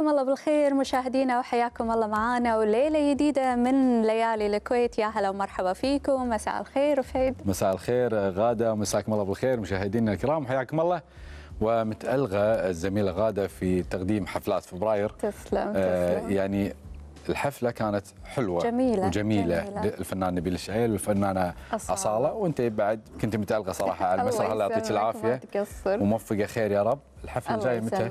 مساكم الله بالخير مشاهدينا وحياكم الله معنا وليلة جديدة من ليالي الكويت يا هلا ومرحبا فيكم مساء الخير وفيد مساء الخير غادة ومساكم الله بالخير مشاهدينا الكرام حياكم الله ومتألغة الزميلة غادة في تقديم حفلات فبراير تسلم, آه تسلم. يعني الحفلة كانت حلوة جميلة وجميلة جميلة. الفنان نبيل الشعيل والفنانة أصالة, أصالة وأنت بعد كنت متألقة صراحة على المسرح الله يعطيك العافية وموفقة خير يا رب الحفلة الجاية متى؟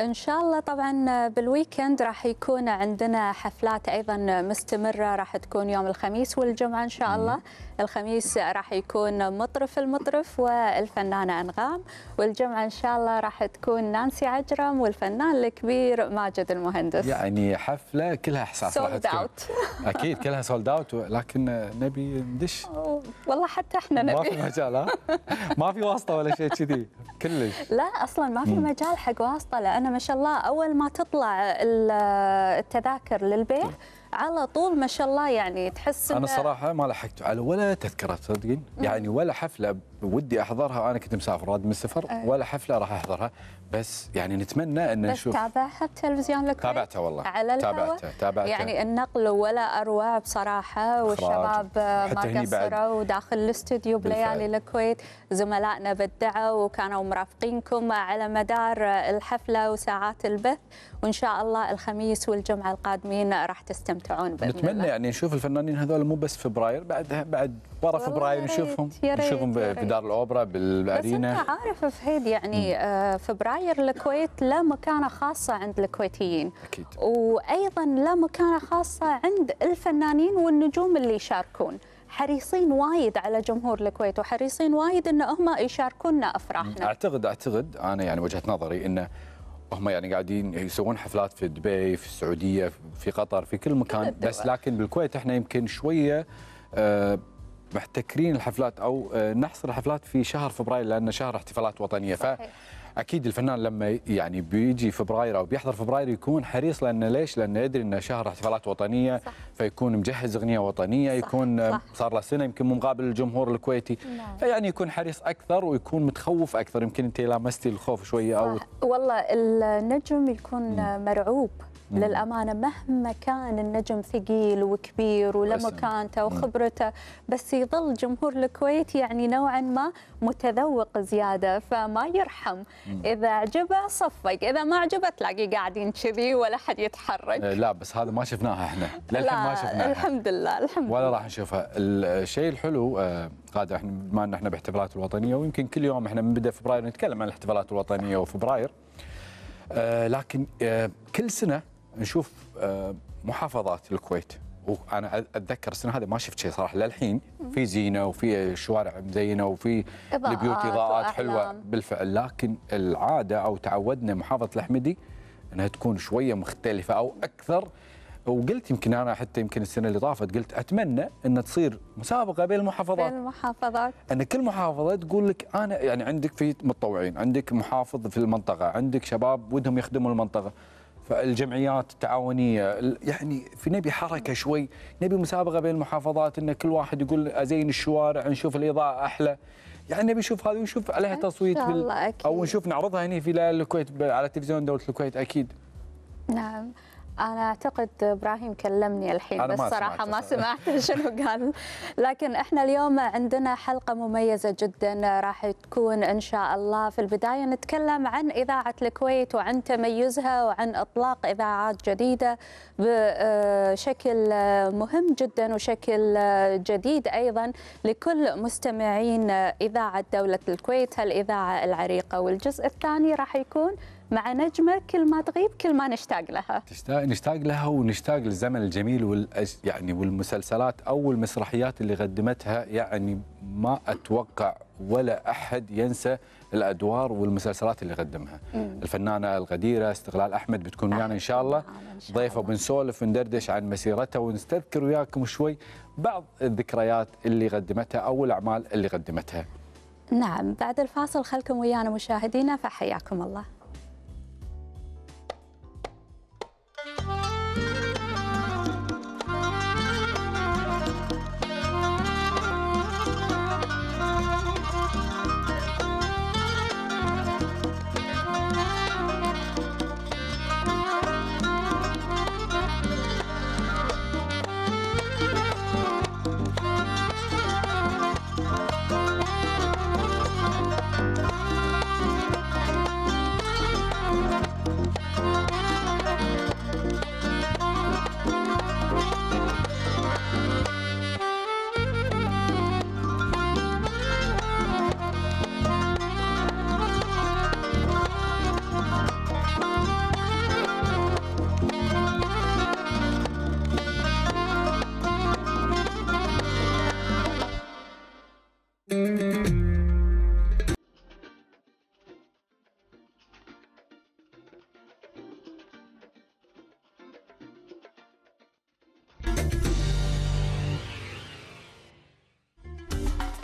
ان شاء الله طبعا بالويكند راح يكون عندنا حفلات ايضا مستمره راح تكون يوم الخميس والجمعه ان شاء الله الخميس راح يكون مطرف المطرف والفنانه انغام والجمعه ان شاء الله راح تكون نانسي عجرم والفنان الكبير ماجد المهندس يعني حفله كلها حصص سولد اوت اكيد كلها سولد اوت لكن نبي ندش والله حتى احنا نبي ما في مجال ها ما في واسطه ولا شيء كذي كلش لا اصلا ما في مجال حق واسطه لان انا ما شاء الله اول ما تطلع التذاكر للبيع طيب. على طول ما شاء الله يعني تحس انا صراحه ما لحقت على ولا تذكره تصدقين يعني ولا حفله ودي احضرها انا كنت مسافر راد من السفر إيه. ولا حفله راح احضرها بس يعني نتمنى ان بس نشوف تابعها التلفزيون الكويت تابعتها والله على تابعتها تابعتها يعني النقل ولا اروع بصراحه والشباب ما قصروا وداخل الاستوديو بليالي الكويت زملائنا بدعوا وكانوا مرافقينكم على مدار الحفله وساعات البث وان شاء الله الخميس والجمعه القادمين راح تستمتعون باذن نتمنى الله. يعني نشوف الفنانين هذول مو بس فبراير بعد بعد ورا فبراير نشوفهم نشوفهم بدار الاوبرا بالارينا بس انت عارف فهيد يعني آه، فبراير الكويت له مكانه خاصه عند الكويتيين اكيد وايضا له مكانه خاصه عند الفنانين والنجوم اللي يشاركون حريصين وايد على جمهور الكويت وحريصين وايد ان هم يشاركونا افراحنا اعتقد اعتقد انا يعني وجهه نظري انه هم يعني قاعدين يسوون حفلات في دبي في السعوديه في قطر في كل مكان أه، بس أه. لكن بالكويت احنا يمكن شويه أه، محتكرين الحفلات او نحصر الحفلات في شهر فبراير لان شهر احتفالات وطنيه صحيح. ف اكيد الفنان لما يعني بيجي فبراير او بيحضر فبراير يكون حريص لانه ليش؟ لانه يدري انه شهر احتفالات وطنيه صح. فيكون مجهز اغنيه وطنيه صح. يكون صح. صار له سنه يمكن مو مقابل الجمهور الكويتي نعم. فيعني يكون حريص اكثر ويكون متخوف اكثر يمكن انت لامستي الخوف شويه او والله النجم يكون مرعوب للامانه مهما كان النجم ثقيل وكبير ولمكانته وخبرته بس يظل جمهور الكويت يعني نوعا ما متذوق زياده فما يرحم اذا عجبه صفق اذا ما عجبه تلاقي قاعدين كذي ولا حد يتحرك آه، لا بس هذا ما شفناها احنا للحين ما شفناها الحمد لله الحمد لله ولا راح نشوفها الشيء الحلو آه، قاعده احنا بما ان احنا باحتفالات الوطنيه ويمكن كل يوم احنا من بدا فبراير نتكلم عن الاحتفالات الوطنيه وفبراير آه، لكن كل سنه نشوف آه، محافظات الكويت وانا اتذكر السنه هذه ما شفت شيء صراحه للحين في زينه وفي شوارع مزينه وفي البيوت اضاءات حلوه بالفعل لكن العاده او تعودنا محافظه الاحمدي انها تكون شويه مختلفه او اكثر وقلت يمكن انا حتى يمكن السنه اللي طافت قلت اتمنى ان تصير مسابقه بين المحافظات بين المحافظات ان كل محافظه تقول لك انا يعني عندك في متطوعين، عندك محافظ في المنطقه، عندك شباب ودهم يخدموا المنطقه، فالجمعيات التعاونيه يعني في نبي حركه شوي نبي مسابقه بين المحافظات ان كل واحد يقول ازين الشوارع نشوف الاضاءه احلى يعني نبي نشوف هذه ونشوف عليها تصويت إن شاء الله أكيد. او نشوف نعرضها هنا في الكويت على تلفزيون دوله الكويت اكيد نعم انا اعتقد ابراهيم كلمني الحين بس صراحه ما سمعت شنو قال لكن احنا اليوم عندنا حلقه مميزه جدا راح تكون ان شاء الله في البدايه نتكلم عن اذاعه الكويت وعن تميزها وعن اطلاق اذاعات جديده بشكل مهم جدا وشكل جديد ايضا لكل مستمعين اذاعه دوله الكويت هالاذاعه العريقه والجزء الثاني راح يكون مع نجمه كل ما تغيب كل ما نشتاق لها تشتاق نشتاق لها ونشتاق للزمن الجميل والأج... يعني والمسلسلات او المسرحيات اللي قدمتها يعني ما اتوقع ولا احد ينسى الادوار والمسلسلات اللي قدمها مم. الفنانه الغديره استغلال احمد بتكون ويانا ان شاء الله ضيفه وبنسولف وندردش عن مسيرتها ونستذكر وياكم شوي بعض الذكريات اللي قدمتها او الاعمال اللي قدمتها نعم بعد الفاصل خلكم ويانا مشاهدينا فحياكم الله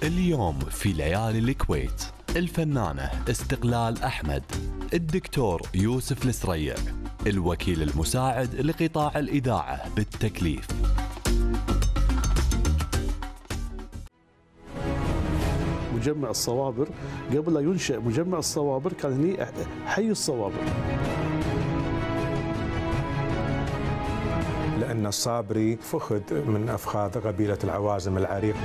اليوم في ليالي الكويت الفنانة استقلال أحمد الدكتور يوسف السريع الوكيل المساعد لقطاع الإذاعة بالتكليف مجمع الصوابر قبل لا ينشأ مجمع الصوابر كان هني حي الصوابر لأن الصابري فخذ من أفخاذ قبيلة العوازم العريق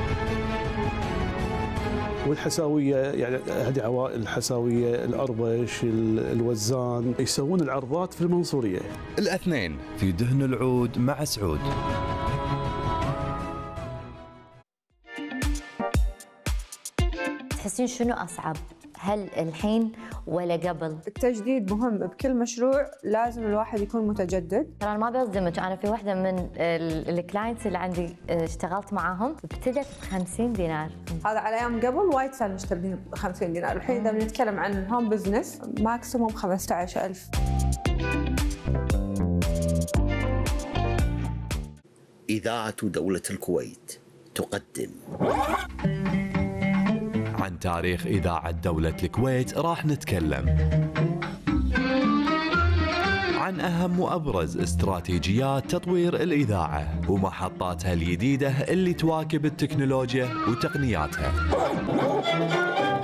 والحساويه يعني هذه عوائل الحساويه الاربش الوزان يسوون العرضات في المنصوريه الاثنين في دهن العود مع سعود تحسين شنو اصعب هل الحين ولا قبل؟ التجديد مهم بكل مشروع لازم الواحد يكون متجدد ترى ما بصدمك انا في واحده من الكلاينتس اللي عندي آه، اشتغلت معاهم ابتدت ب 50 دينار هذا على ايام قبل وايد صار نشتري ب 50 دينار الحين اذا بنتكلم عن هوم بزنس ماكسيموم 15000 إذاعة دولة الكويت تقدم عن تاريخ إذاعة دولة الكويت راح نتكلم عن أهم وأبرز استراتيجيات تطوير الإذاعة ومحطاتها الجديدة اللي تواكب التكنولوجيا وتقنياتها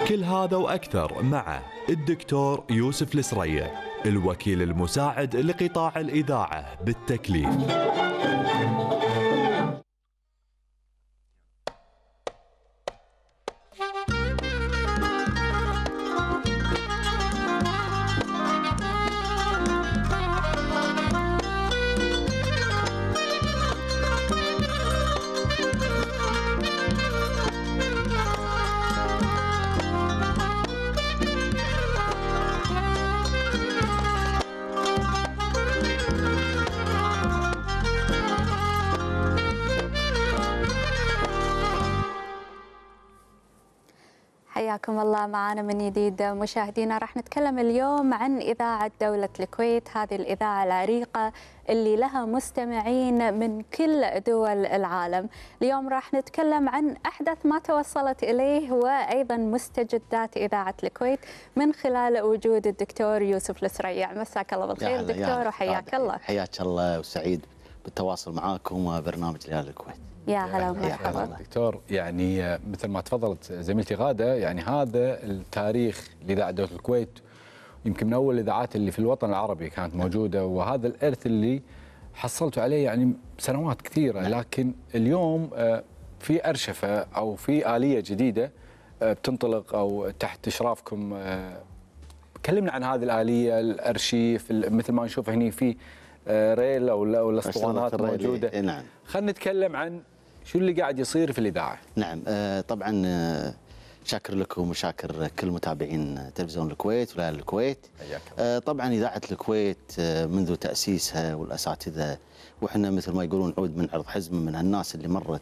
كل هذا وأكثر مع الدكتور يوسف السرية الوكيل المساعد لقطاع الإذاعة بالتكليف الله معنا من جديد مشاهدينا راح نتكلم اليوم عن إذاعة دولة الكويت هذه الإذاعة العريقة اللي لها مستمعين من كل دول العالم اليوم راح نتكلم عن أحدث ما توصلت إليه وأيضا مستجدات إذاعة الكويت من خلال وجود الدكتور يوسف السريع مساك الله بالخير دكتور وحياك الله حياك الله وسعيد بالتواصل معاكم وبرنامج ليالي الكويت يا هلا ومرحبا دكتور يعني مثل ما تفضلت زميلتي غاده يعني هذا التاريخ لاذاعه دوله الكويت يمكن من اول الاذاعات اللي في الوطن العربي كانت موجوده وهذا الارث اللي حصلت عليه يعني سنوات كثيره نعم. لكن اليوم آه، في ارشفه او في اليه جديده آه، بتنطلق او تحت اشرافكم آه، كلمنا عن هذه الاليه الارشيف مثل ما نشوف هنا في ريل او الاسطوانات موجوده إيه، نعم خلينا نتكلم عن شو اللي قاعد يصير في الاذاعه؟ نعم آه، طبعا آه، شاكر لكم وشاكر كل متابعين تلفزيون الكويت ولا الكويت آه، طبعا إذاعة الكويت منذ تأسيسها والأساتذة وإحنا مثل ما يقولون عود من عرض حزم من الناس اللي مرت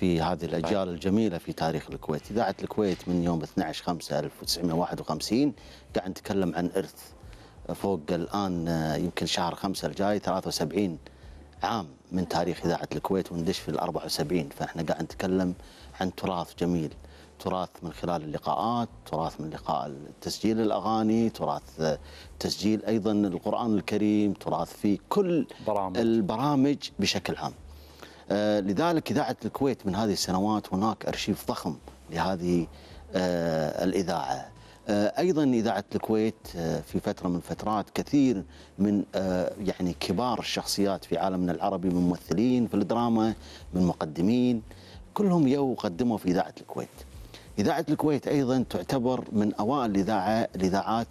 في هذه طيب. الأجيال الجميلة في تاريخ الكويت إذاعة الكويت من يوم 12 5 1951 قاعد نتكلم عن إرث فوق الآن يمكن شهر خمسة الجاي 73 عام من تاريخ اذاعه الكويت وندش في ال 74 فاحنا قاعد نتكلم عن تراث جميل تراث من خلال اللقاءات تراث من لقاء تسجيل الاغاني تراث تسجيل ايضا القران الكريم تراث في كل برامج. البرامج بشكل عام آه، لذلك اذاعه الكويت من هذه السنوات هناك ارشيف ضخم لهذه آه، الاذاعه آه، ايضا اذاعه الكويت آه، في فتره من الفترات كثير من آه، يعني كبار الشخصيات في عالمنا العربي من ممثلين في الدراما من مقدمين كلهم يو قدموا في اذاعه الكويت. اذاعه الكويت ايضا تعتبر من اوائل الاذاعه الاذاعات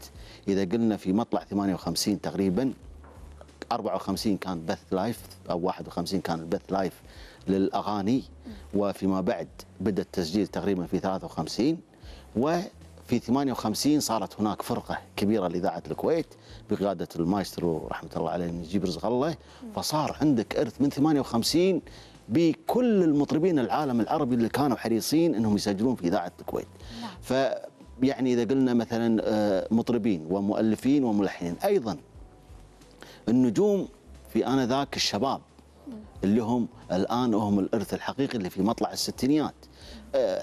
اذا قلنا في مطلع 58 تقريبا 54 كان بث لايف او 51 كان البث لايف للاغاني وفيما بعد بدا التسجيل تقريبا في 53 و في 58 صارت هناك فرقة كبيرة لإذاعة الكويت بقيادة المايسترو رحمة الله عليه نجيب رزق الله فصار عندك إرث من 58 بكل المطربين العالم العربي اللي كانوا حريصين أنهم يسجلون في إذاعة الكويت نعم. ف يعني إذا قلنا مثلا آه، مطربين ومؤلفين وملحنين أيضا النجوم في آنذاك الشباب نعم. اللي هم الآن هم الإرث الحقيقي اللي في مطلع الستينيات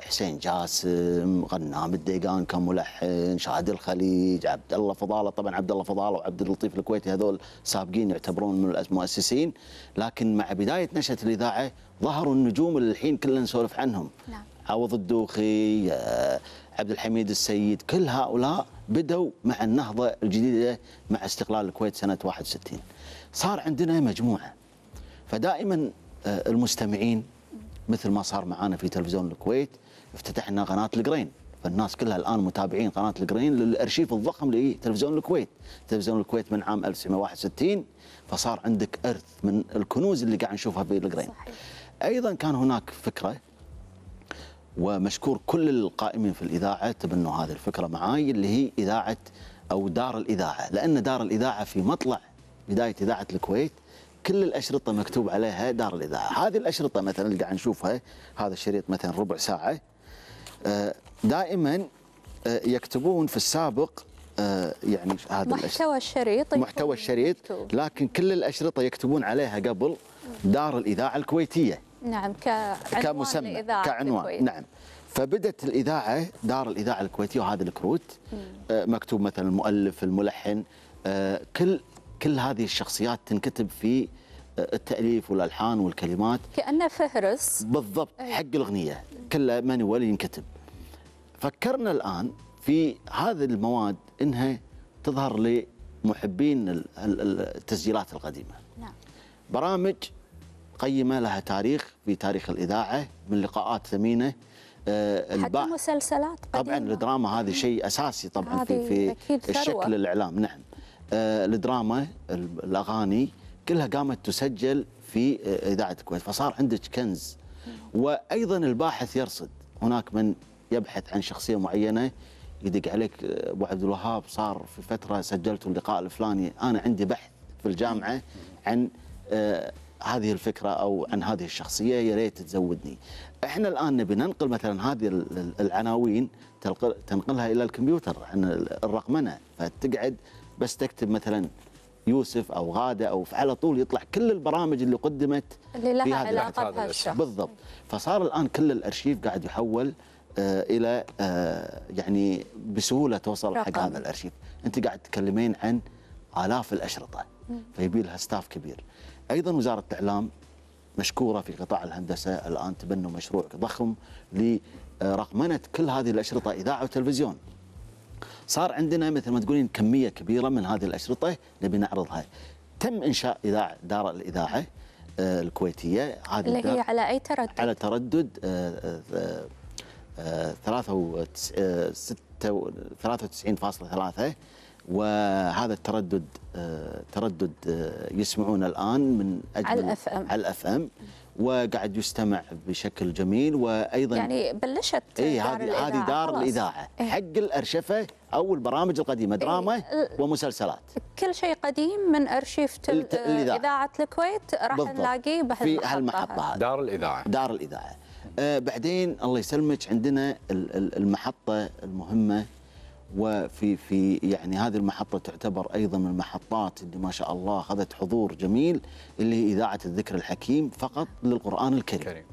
حسين جاسم غنام الديقان كملحن شادي الخليج عبد الله فضاله طبعا عبد الله فضاله وعبد اللطيف الكويتي هذول سابقين يعتبرون من المؤسسين لكن مع بدايه نشاه الاذاعه ظهروا النجوم اللي الحين كلنا نسولف عنهم نعم. عوض الدوخي آه، عبد الحميد السيد كل هؤلاء بدوا مع النهضه الجديده مع استقلال الكويت سنه 61 صار عندنا مجموعه فدائما آه، المستمعين مثل ما صار معانا في تلفزيون الكويت افتتحنا قناه القرين فالناس كلها الان متابعين قناه القرين للارشيف الضخم لتلفزيون الكويت، تلفزيون الكويت من عام 1961 فصار عندك ارث من الكنوز اللي قاعد نشوفها في القرين. صحيح. ايضا كان هناك فكره ومشكور كل القائمين في الاذاعه تبنوا هذه الفكره معاي اللي هي اذاعه او دار الاذاعه، لان دار الاذاعه في مطلع بدايه اذاعه الكويت كل الاشرطه مكتوب عليها دار الاذاعه، هذه الاشرطه مثلا اللي قاعد نشوفها هذا الشريط مثلا ربع ساعه آه، دائما آه، يكتبون في السابق آه، يعني هذا محتوى الشريط محتوى الشريط لكن كل الاشرطه يكتبون عليها قبل دار الاذاعه الكويتيه نعم كعنوان كمسمى كعنوان نعم فبدت الاذاعه دار الاذاعه الكويتيه وهذا الكروت مكتوب مثلا المؤلف الملحن كل كل هذه الشخصيات تنكتب في آه، التاليف والالحان والكلمات كانه فهرس بالضبط إيه. حق الاغنيه كله مانيوال ينكتب فكرنا الان في هذه المواد انها تظهر لمحبين التسجيلات القديمه نعم. برامج قيمه لها تاريخ في تاريخ الاذاعه من لقاءات ثمينه آه، حتى مسلسلات قديمة. طبعا الدراما هذه شيء اساسي طبعا في في الشكل الاعلام نعم آه، الدراما الاغاني كلها قامت تسجل في آه، اذاعه الكويت فصار عندك كنز وايضا الباحث يرصد هناك من يبحث عن شخصيه معينه يدق عليك آه، ابو عبد الوهاب صار في فتره سجلت اللقاء الفلاني انا عندي بحث في الجامعه عن هذه الفكره او عن هذه الشخصيه يا ريت تزودني. احنا الان نبي ننقل مثلا هذه العناوين تنقلها الى الكمبيوتر عن الرقمنه فتقعد بس تكتب مثلا يوسف او غاده او على طول يطلع كل البرامج اللي قدمت اللي لها علاقه بهالشخص بالضبط فصار الان كل الارشيف قاعد يحول آه الى آه يعني بسهوله توصل حق هذا الارشيف انت قاعد تتكلمين عن الاف الاشرطه فيبي لها ستاف كبير ايضا وزاره الاعلام مشكوره في قطاع الهندسه الان تبنوا مشروع ضخم لرقمنه آه، كل هذه الاشرطه اذاعه وتلفزيون صار عندنا مثل ما تقولين كميه كبيره من هذه الاشرطه نبي نعرضها تم انشاء اذاعه دار الاذاعه آه، الكويتيه هذه اللي هي على اي تردد؟ على تردد 93.3 آه، آه، وهذا التردد تردد يسمعونه الان من اجل على الاف ام على الاف ام وقاعد يستمع بشكل جميل وايضا يعني بلشت اي هذه هذه دار الاذاعه إيه؟ حق الارشفه او البرامج القديمه إيه، دراما إيه؟ ومسلسلات كل شيء قديم من ارشيف اذاعه الكويت راح نلاقيه بهالمحطه في هالمحطه دار الاذاعه دار الاذاعه آه بعدين الله يسلمك عندنا المحطه المهمه وفي في يعني هذه المحطه تعتبر ايضا من المحطات اللي ما شاء الله اخذت حضور جميل اللي هي اذاعه الذكر الحكيم فقط للقران الكريم. كريم.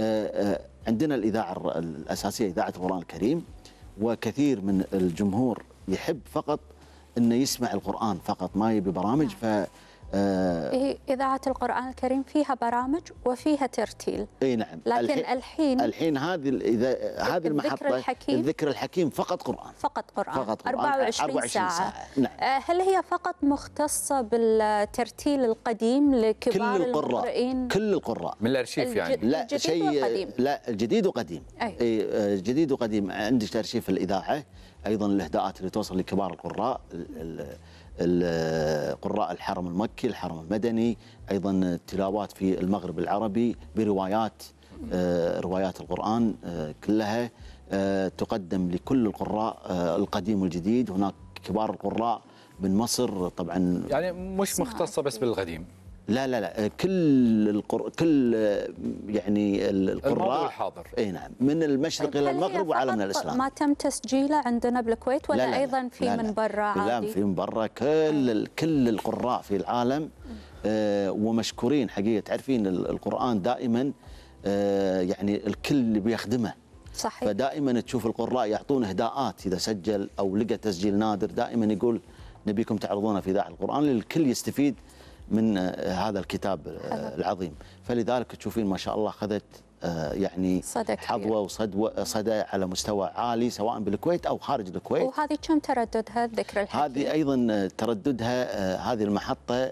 آه، آه، عندنا الاذاعه الاساسيه اذاعه القران الكريم وكثير من الجمهور يحب فقط انه يسمع القران فقط ما يبي برامج نعم. ف آه إذاعة القرآن الكريم فيها برامج وفيها ترتيل اي نعم لكن الحين الحين, الحين هذه إذا هذه المحطة الذكر الحكيم الذكر الحكيم فقط قرآن فقط قرآن, فقط قرآن 24, 24 ساعة, ساعة. نعم. آه، هل هي فقط مختصة بالترتيل القديم لكبار كل القراء كل القراء من الأرشيف يعني لا شيء وقديم. لا الجديد وقديم أي. أي آه، جديد وقديم عندك أرشيف الإذاعة أيضا الإهداءات اللي توصل لكبار القراء قراء الحرم المكي الحرم المدني أيضا التلاوات في المغرب العربي بروايات آه، روايات القرآن آه، كلها آه، تقدم لكل القراء القديم والجديد هناك كبار القراء من مصر طبعا يعني مش مختصه بس بالقديم لا لا لا كل القر... كل يعني القراء الحاضر اي نعم من المشرق الى المغرب وعالمنا الاسلام ما تم تسجيله عندنا بالكويت ولا لا لا ايضا في لا لا من برا عادي لا في من برا كل كل القراء في العالم آه ومشكورين حقيقه تعرفين القران دائما آه يعني الكل بيخدمه صحيح فدائما تشوف القراء يعطون اهداءات اذا سجل او لقى تسجيل نادر دائما يقول نبيكم تعرضونه في اذاعه القران للكل يستفيد من آه، هذا الكتاب آه، العظيم فلذلك تشوفين ما شاء الله أخذت آه، يعني صدى حظوة وصدوة صدى على مستوى عالي سواء بالكويت أو خارج الكويت وهذه كم ترددها الذكرى الحكي هذه أيضا ترددها هذه المحطة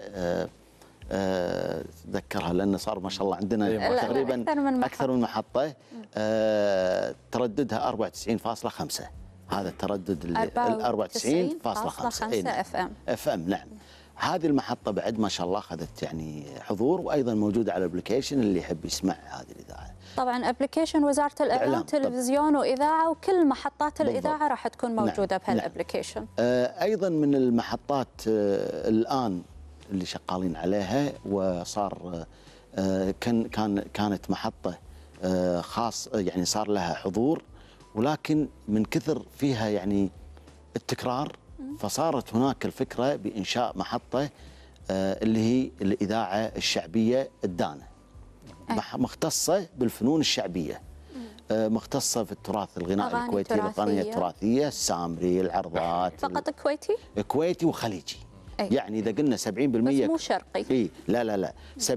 ذكرها لأن صار ما شاء الله عندنا إيه، تقريبا أكثر من محطة, أكثر من محطة ترددها 94.5 هذا التردد ال 94.5 اف ام اف ام نعم, نعم. هذه المحطه بعد ما شاء الله اخذت يعني حضور وايضا موجوده على الابلكيشن اللي يحب يسمع هذه الاذاعه. طبعا ابلكيشن وزاره الاعلام تلفزيون واذاعه وكل محطات الاذاعه راح تكون نعم، موجوده نعم. بهالابلكيشن. نعم. ايضا من المحطات آه، الان اللي شغالين عليها وصار آه، كان كان كانت محطه خاص يعني صار لها حضور ولكن من كثر فيها يعني التكرار فصارت هناك الفكرة بإنشاء محطة آه، اللي هي الإذاعة الشعبية الدانة مختصة بالفنون الشعبية آه، مختصة في التراث الغنائي الكويتي الأغاني التراثية السامري العرضات فقط كويتي؟ كويتي وخليجي أي. يعني إذا قلنا 70% بس مو شرقي إي لا لا لا 70%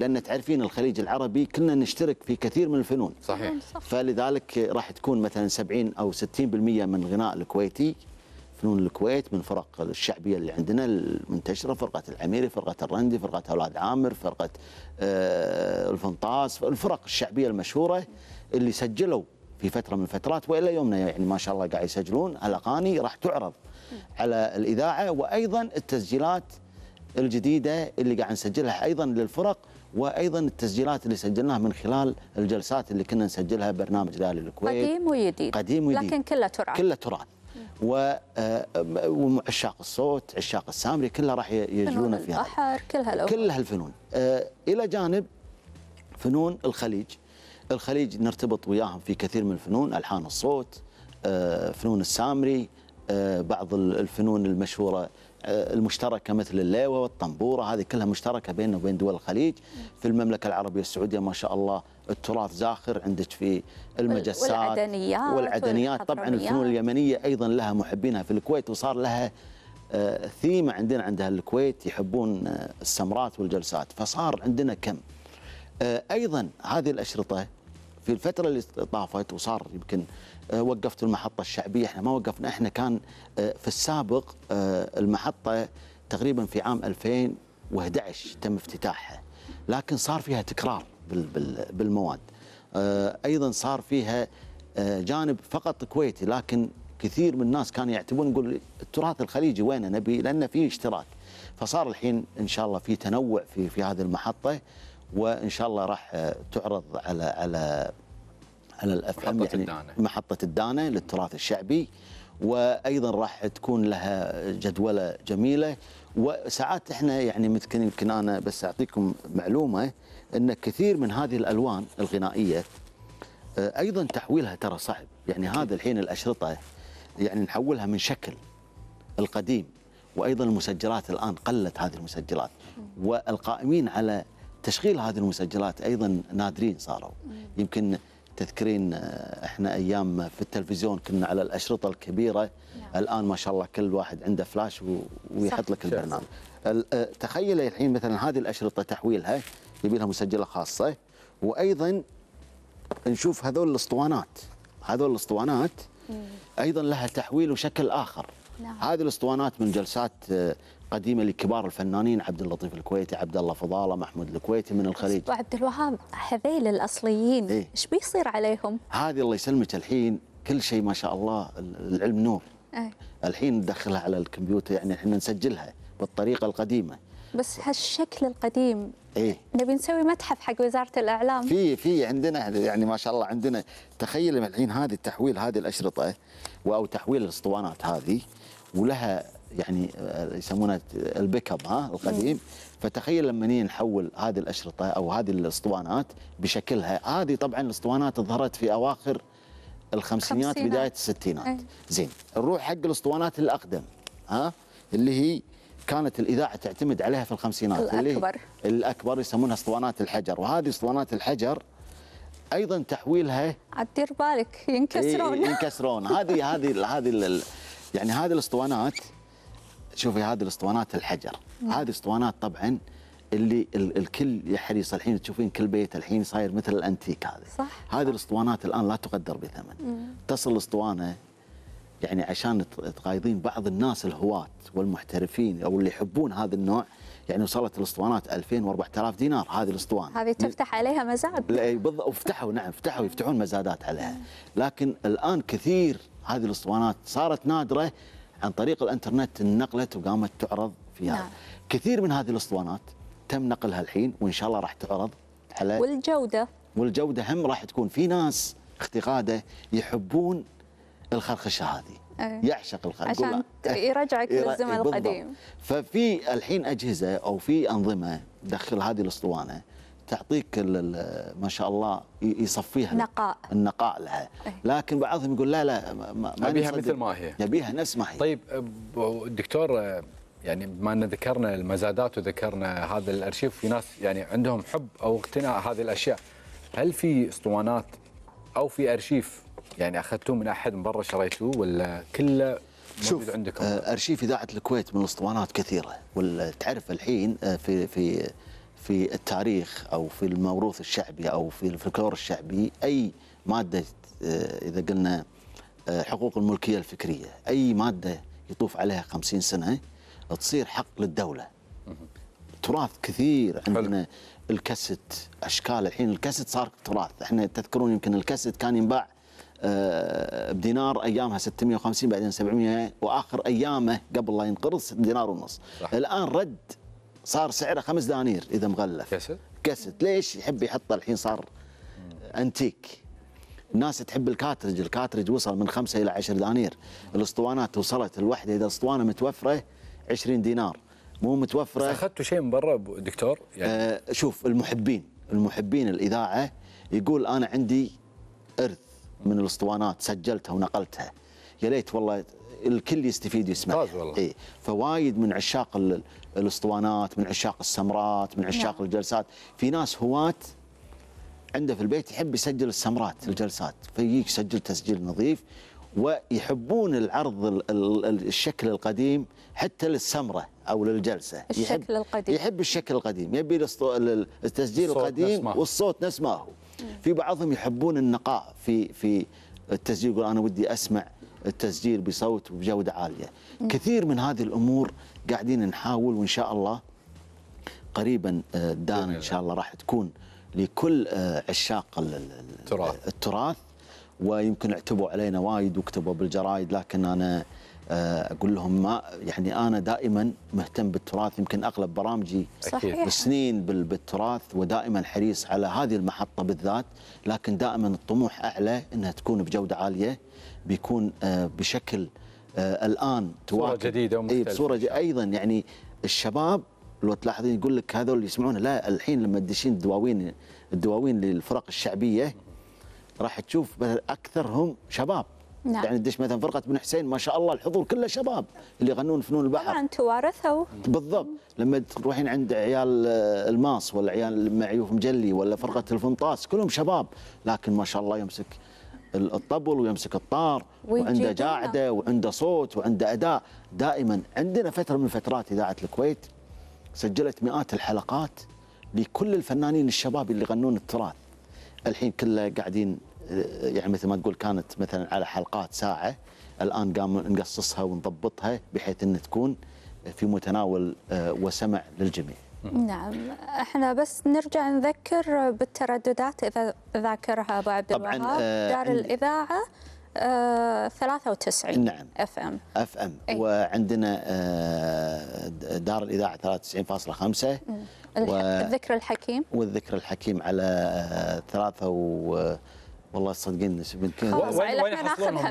لأن تعرفين الخليج العربي كنا نشترك في كثير من الفنون صحيح فلذلك راح تكون مثلا 70 أو 60% من الغناء الكويتي فنون الكويت من فرق الشعبيه اللي عندنا المنتشره فرقه العميري، فرقه الرندي، فرقه اولاد عامر، فرقه آه، الفنطاس، الفرق الشعبيه المشهوره اللي سجلوا في فتره من الفترات والى يومنا يعني ما شاء الله قاعد يسجلون الاغاني راح تعرض على الاذاعه وايضا التسجيلات الجديده اللي قاعد نسجلها ايضا للفرق وايضا التسجيلات اللي سجلناها من خلال الجلسات اللي كنا نسجلها برنامج لالي الكويت قديم وجديد قديم وجديد لكن كله تراث كله تراث وعشاق آه، الصوت عشاق السامري كلها راح يجون فيها البحر كل هالأمور كل هالفنون آه، إلى جانب فنون الخليج الخليج نرتبط وياهم في كثير من الفنون ألحان الصوت آه، فنون السامري بعض الفنون المشهورة آه، المشتركه مثل الليوة والطنبوره هذه كلها مشتركه بيننا وبين دول الخليج في المملكه العربيه السعوديه ما شاء الله التراث زاخر عندك في المجسات والعدنيات والعدنيات طبعا الفنون اليمنيه ايضا لها محبينها في الكويت وصار لها آه، ثيمه عندنا عندها الكويت يحبون آه، السمرات والجلسات فصار عندنا كم ايضا هذه الاشرطه في الفتره اللي طافت وصار يمكن آه، وقفت المحطة الشعبية احنا ما وقفنا احنا كان آه، في السابق آه، المحطة تقريبا في عام 2011 تم افتتاحها لكن صار فيها تكرار بالمواد ايضا صار فيها جانب فقط كويتي لكن كثير من الناس كانوا يعتبرون يقول التراث الخليجي وينه نبي لانه في اشتراك فصار الحين ان شاء الله في تنوع في في هذه المحطه وان شاء الله راح تعرض على على على الاف ام يعني الدانة. محطه الدانه للتراث الشعبي وايضا راح تكون لها جدوله جميله وساعات احنا يعني مثل يمكن انا بس اعطيكم معلومه ان كثير من هذه الالوان الغنائيه آه، ايضا تحويلها ترى صعب يعني هذا الحين الاشرطه يعني نحولها من شكل القديم وايضا المسجلات الان قلت هذه المسجلات والقائمين على تشغيل هذه المسجلات ايضا نادرين صاروا يمكن تذكرين آه، احنا ايام في التلفزيون كنا على الاشرطه الكبيره نعم. الان ما شاء الله كل واحد عنده فلاش ويحط لك البرنامج آه، تخيلي الحين مثلا هذه الاشرطه تحويلها يبي لها مسجله خاصه وايضا نشوف هذول الاسطوانات هذول الاسطوانات ايضا لها تحويل وشكل اخر نعم. هذه الاسطوانات من جلسات آه، قديمه لكبار الفنانين عبد اللطيف الكويتي عبد الله فضاله محمود الكويتي من الخليج عبد الوهاب هذيل الاصليين إيه. ايش بيصير عليهم هذه الله يسلمك الحين كل شيء ما شاء الله العلم نور أي. الحين ندخلها على الكمبيوتر يعني احنا نسجلها بالطريقه القديمه بس هالشكل القديم ايه نبي نسوي متحف حق وزاره الاعلام في في عندنا يعني ما شاء الله عندنا تخيل الحين هذه التحويل هذه الاشرطه او تحويل الاسطوانات هذه ولها يعني آه، يسمونه البيك اب ها القديم فتخيل لما نيجي نحول هذه الاشرطه او هذه الاسطوانات بشكلها هذه طبعا الاسطوانات ظهرت في اواخر الخمسينيات بدايه الستينات إيه. زين نروح حق الاسطوانات الاقدم ها اللي هي كانت الاذاعه تعتمد عليها في الخمسينات الاكبر اللي الاكبر يسمونها اسطوانات الحجر وهذه اسطوانات الحجر ايضا تحويلها عدير بالك ينكسرون إيه، ينكسرون هذه هذه هذه يعني هذه الاسطوانات شوفي هذه الاسطوانات الحجر هذه اسطوانات طبعا اللي الكل يحريص الحين تشوفين كل بيت الحين صاير مثل الانتيك هذه صح هذه الاسطوانات الان لا تقدر بثمن مم. تصل الاسطوانه يعني عشان تقايضين بعض الناس الهواة والمحترفين او اللي يحبون هذا النوع يعني وصلت الاسطوانات 2000 و4000 دينار هذه الاسطوانه هذه تفتح عليها مزاد لا بالضبط وفتحوا نعم فتحوا يفتحون مزادات عليها لكن الان كثير هذه الاسطوانات صارت نادره عن طريق الانترنت نقلت وقامت تعرض في هذا نعم. كثير من هذه الاسطوانات تم نقلها الحين وان شاء الله راح تعرض على والجوده والجوده هم راح تكون في ناس اختقاده يحبون الخرخشه هذه أيه. يعشق الخرخشه عشان يرجعك للزمن القديم ففي الحين اجهزه او في انظمه تدخل هذه الاسطوانه تعطيك ما شاء الله يصفيها نقاء النقاء لها إيه. لكن بعضهم يقول لا لا ما نبيها مثل ما هي نبيها نفس ما هي طيب دكتور يعني بما ان ذكرنا المزادات وذكرنا هذا الارشيف في ناس يعني عندهم حب او اقتناء هذه الاشياء هل في اسطوانات او في ارشيف يعني اخذتوه من احد من برا شريتوه ولا كله شوف عندكم؟ آه، ارشيف اذاعه الكويت من الاسطوانات كثيره وتعرف الحين آه، في في في التاريخ او في الموروث الشعبي او في الفلكلور الشعبي اي ماده آه، اذا قلنا آه، حقوق الملكيه الفكريه اي ماده يطوف عليها خمسين سنه تصير حق للدوله تراث كثير عندنا الكاسيت اشكال الحين الكاسيت صار تراث احنا تذكرون يمكن الكاسيت كان ينباع آه، بدينار ايامها 650 بعدين 700 واخر ايامه قبل لا ينقرض دينار ونص الان رد صار سعره خمس دنانير اذا مغلف كاسيت كاسد ليش يحب يحطه الحين صار انتيك الناس تحب الكاترج الكاترج وصل من خمسة إلى عشر دنانير الاسطوانات وصلت الوحدة إذا اسطوانة متوفرة 20 دينار مو متوفرة أخذتوا شيء من برا دكتور يعني. آه شوف المحبين المحبين الإذاعة يقول أنا عندي إرث من الاسطوانات سجلتها ونقلتها يا ليت والله الكل يستفيد يسمع والله إيه فوايد من عشاق الاسطوانات من عشاق السمرات من عشاق نعم. الجلسات في ناس هواة عنده في البيت يحب يسجل السمرات الجلسات فيجيك يسجل تسجيل نظيف ويحبون العرض الشكل القديم حتى للسمره او للجلسه الشكل يحب القديم يحب الشكل القديم يبي التسجيل القديم والصوت نفس ما هو في بعضهم يحبون النقاء في في التسجيل يقول انا ودي اسمع التسجيل بصوت وبجوده عاليه كثير من هذه الامور قاعدين نحاول وان شاء الله قريبا الدان آه، ان شاء الله راح تكون لكل آه، عشاق التراث ويمكن اعتبوا علينا وايد وكتبوا بالجرايد لكن انا آه، اقول لهم ما يعني انا دائما مهتم بالتراث يمكن اغلب برامجي صحيح. سنين بالتراث ودائما حريص على هذه المحطه بالذات لكن دائما الطموح اعلى انها تكون بجوده عاليه بيكون آه، بشكل آه، الان تواكب صوره جديده ومختلفه اي بصوره جديدة ايضا يعني الشباب لو تلاحظين يقول لك هذول اللي يسمعونه لا الحين لما تدشين الدواوين الدواوين للفرق الشعبيه راح تشوف اكثرهم شباب نعم. يعني تدش مثلا فرقه بن حسين ما شاء الله الحضور كله شباب اللي يغنون فنون البحر طبعا توارثوا بالضبط لما تروحين عند عيال آه، الماس ولا عيال معيوف مجلي ولا فرقه الفنطاس كلهم شباب لكن ما شاء الله يمسك الطبل ويمسك الطار وعنده جاعده وعنده صوت وعنده اداء دائما عندنا فتره من فترات اذاعه الكويت سجلت مئات الحلقات لكل الفنانين الشباب اللي يغنون التراث الحين كله قاعدين آه، يعني مثل ما تقول كانت مثلا على حلقات ساعه الان قام نقصصها ونضبطها بحيث ان تكون في متناول آه، وسمع للجميع نعم احنا بس نرجع نذكر بالترددات اذا ذاكرها ابو عبد الوهاب آه، دار الاذاعه آه 93 نعم اف ام اف ام أي. وعندنا آه دار الاذاعه 93.5 الذكر الحكيم والذكر الحكيم على 3 آه، و والله من كان وين حصلونهم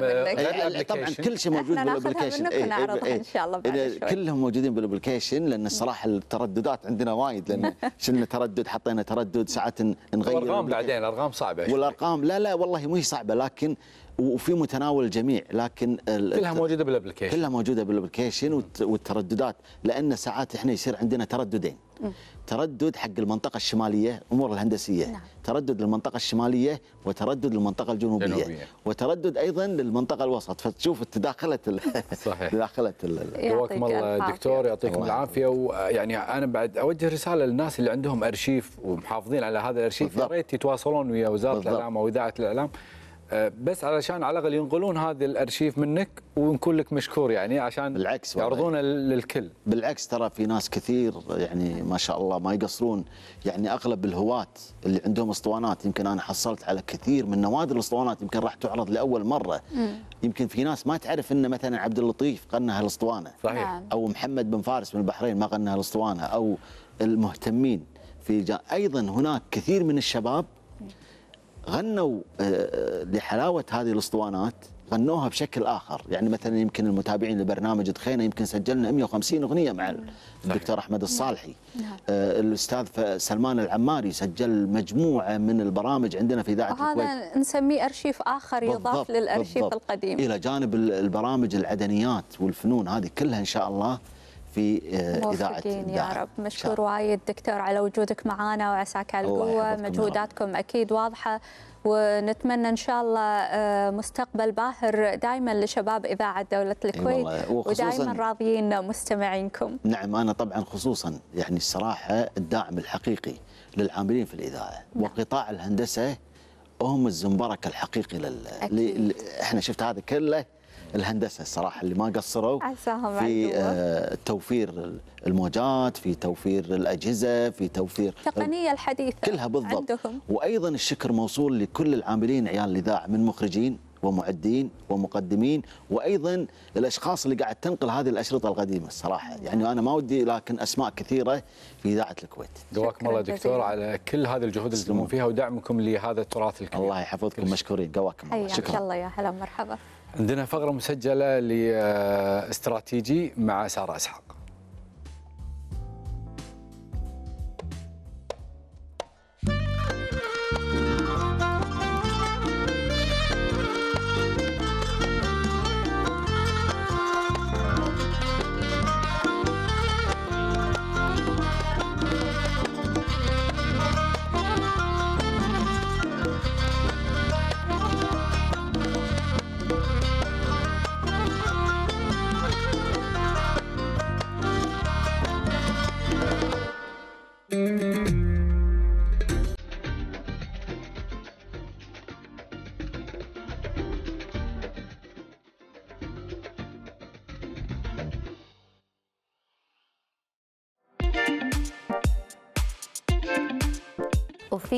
طبعا كل شيء موجود بالابلكيشن ايه ان شاء الله بعد كلهم موجودين بالابلكيشن لان الصراحه الترددات عندنا وايد لان شلنا تردد حطينا تردد ساعات نغير الارقام بعدين الارقام صعبه والارقام لا لا والله مو صعبه لكن وفي متناول الجميع لكن كلها موجوده بالابلكيشن كلها موجوده بالابلكيشن والترددات لان ساعات احنا يصير عندنا ترددين تردد حق المنطقه الشماليه امور الهندسيه نعم. تردد للمنطقه الشماليه وتردد للمنطقه الجنوبيه جنوبية. وتردد ايضا للمنطقه الوسط فتشوف تداخلت صحيح تداخله حياكم الله دكتور يعطيكم العافيه ويعني انا بعد اوجه رساله للناس اللي عندهم ارشيف ومحافظين على هذا الارشيف يا ريت يتواصلون ويا وزاره بالضبط. الاعلام او اذاعه الاعلام آه، بس علشان على الاقل ينقلون هذا الارشيف منك ونكون لك مشكور يعني عشان بالعكس يعرضونه للكل بالعكس ترى في ناس كثير يعني ما شاء الله ما يقصرون يعني اغلب الهواة اللي عندهم اسطوانات يمكن انا حصلت على كثير من نوادر الاسطوانات يمكن راح تعرض لاول مره م. يمكن في ناس ما تعرف ان مثلا عبد اللطيف قنى هالاسطوانه صحيح نعم. او محمد بن فارس من البحرين ما قنى هالاسطوانه او المهتمين في جا... ايضا هناك كثير من الشباب غنوا آه، آه، لحلاوه هذه الاسطوانات غنوها بشكل اخر يعني مثلا يمكن المتابعين لبرنامج دخينا يمكن سجلنا 150 اغنيه مع الدكتور احمد نعم. الصالحي نعم. آه، الاستاذ سلمان العماري سجل مجموعه من البرامج عندنا في اذاعه الكويت هذا نسميه ارشيف اخر يضاف للارشيف القديم الى جانب البرامج العدنيات والفنون هذه كلها ان شاء الله في آه، اذاعه يا رب مشكور وايد دكتور على وجودك معنا وعساك على القوه مجهوداتكم اكيد واضحه ونتمنى ان شاء الله آه، مستقبل باهر دائما لشباب اذاعه دوله الكويت ودائما راضيين مستمعينكم نعم انا طبعا خصوصا يعني الصراحه الداعم الحقيقي للعاملين في الاذاعه نعم. وقطاع الهندسه هم الزنبرك الحقيقي لل... ل... احنا شفت هذا كله الهندسه الصراحه اللي ما قصروا في آه، توفير الموجات في توفير الاجهزه في توفير التقنيه الحديثه كلها بالضبط عندهم. وايضا الشكر موصول لكل العاملين عيال الاذاعه من مخرجين ومعدين ومقدمين وايضا الاشخاص اللي قاعد تنقل هذه الاشرطه القديمه الصراحه يعني انا ما ودي لكن اسماء كثيره في اذاعه الكويت قواكم الله دكتور جزيلا. على كل هذه الجهود اللي تقومون فيها ودعمكم لهذا التراث الكبير الله يحفظكم مشكورين قواكم الله شكرا الله يا هلا مرحبا عندنا فقره مسجله لاستراتيجي آه، مع ساره اسحاق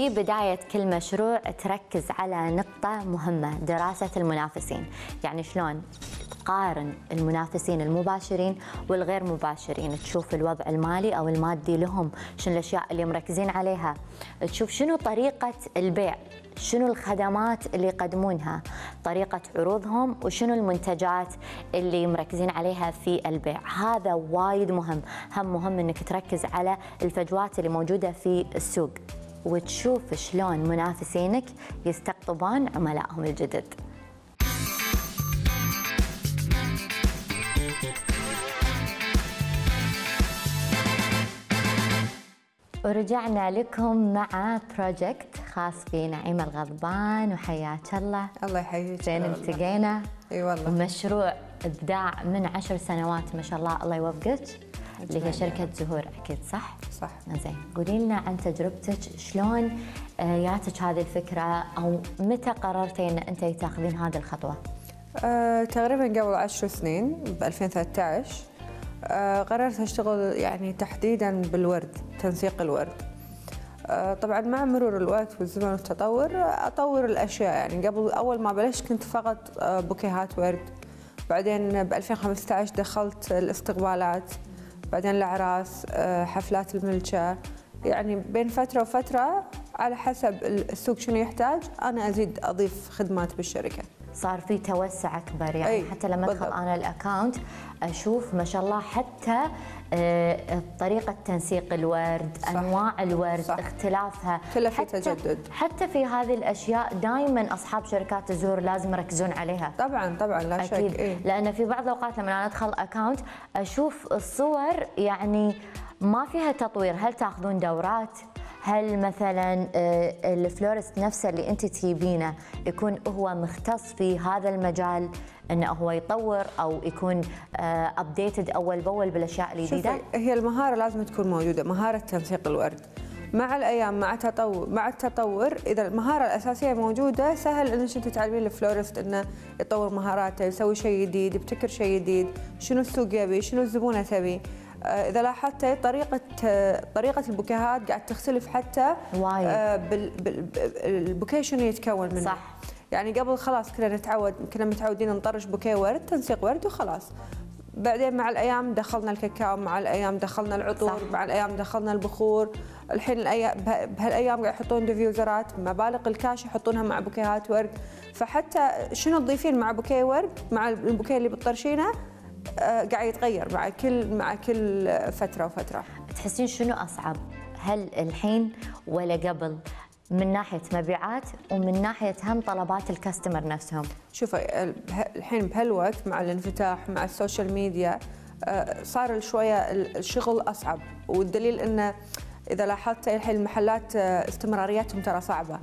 بداية كل مشروع تركز على نقطة مهمة دراسة المنافسين يعني شلون تقارن المنافسين المباشرين والغير مباشرين تشوف الوضع المالي أو المادي لهم شنو الأشياء اللي مركزين عليها تشوف شنو طريقة البيع شنو الخدمات اللي يقدمونها طريقة عروضهم وشنو المنتجات اللي مركزين عليها في البيع هذا وايد مهم هم مهم أنك تركز على الفجوات اللي موجودة في السوق وتشوف شلون منافسينك يستقطبون عملائهم الجدد ورجعنا لكم مع بروجكت خاص في نعيم الغضبان وحياك الله الله يحييك زين التقينا اي والله مشروع ابداع من عشر سنوات ما شاء الله الله يوفقك اللي هي شركه زهور اكيد صح؟ صح زين قولي لنا عن تجربتك شلون جاتك آه، هذه الفكره او متى قررتي ان انت تاخذين هذه الخطوه؟ أه تقريبا قبل عشر سنين ب 2013 أه قررت اشتغل يعني تحديدا بالورد تنسيق الورد آه، طبعا مع مرور الوقت والزمن والتطور اطور الاشياء يعني قبل اول ما بلشت كنت فقط آه، بوكيهات ورد بعدين ب 2015 دخلت الاستقبالات بعدين الأعراس آه، حفلات الملكة يعني بين فترة وفترة على حسب السوق شنو يحتاج أنا أزيد أضيف خدمات بالشركة صار في توسع اكبر يعني حتى لما ادخل انا الاكونت اشوف ما شاء الله حتى آه، طريقه تنسيق الورد صح. انواع الورد صح. اختلافها كلها في تجدد حتى في هذه الاشياء دائما اصحاب شركات الزهور لازم يركزون عليها طبعا طبعا لا أكيد. شك إيه؟ لان في بعض الاوقات لما انا ادخل اكونت اشوف الصور يعني ما فيها تطوير هل تاخذون دورات هل مثلا آه، الفلورست نفسه اللي انت تجيبينه يكون هو مختص في هذا المجال انه هو يطور او يكون ابديتد آه، اول باول بالاشياء الجديده هي المهاره لازم تكون موجوده مهاره تنسيق الورد مع الايام مع تطور مع التطور اذا المهاره الاساسيه موجوده سهل انك انت تعلمين الفلورست انه يطور مهاراته يسوي شيء جديد يبتكر شيء جديد شنو السوق يبي شنو الزبونه تبي آه، اذا لاحظتي طريقه طريقه البكاهات قاعد تختلف حتى وايد آه، بالبوكيه شنو يتكون منه صح يعني قبل خلاص كنا نتعود كنا متعودين نطرش بوكيه ورد تنسيق ورد وخلاص بعدين مع الايام دخلنا الكاكاو مع الايام دخلنا العطور صح. مع الايام دخلنا البخور الحين بهالايام قاعد يحطون ديفيوزرات مبالغ الكاش يحطونها مع بوكيهات ورد فحتى شنو تضيفين مع بوكيه ورد مع البوكيه اللي بتطرشينه آه، قاعد يتغير مع كل مع كل فتره وفتره تحسين شنو اصعب هل الحين ولا قبل من ناحيه مبيعات ومن ناحيه هم طلبات الكاستمر نفسهم شوفي الحين بهالوقت مع الانفتاح مع السوشيال ميديا آه، صار شويه الشغل اصعب والدليل انه اذا لاحظت الحين المحلات آه، استمراريتهم ترى صعبه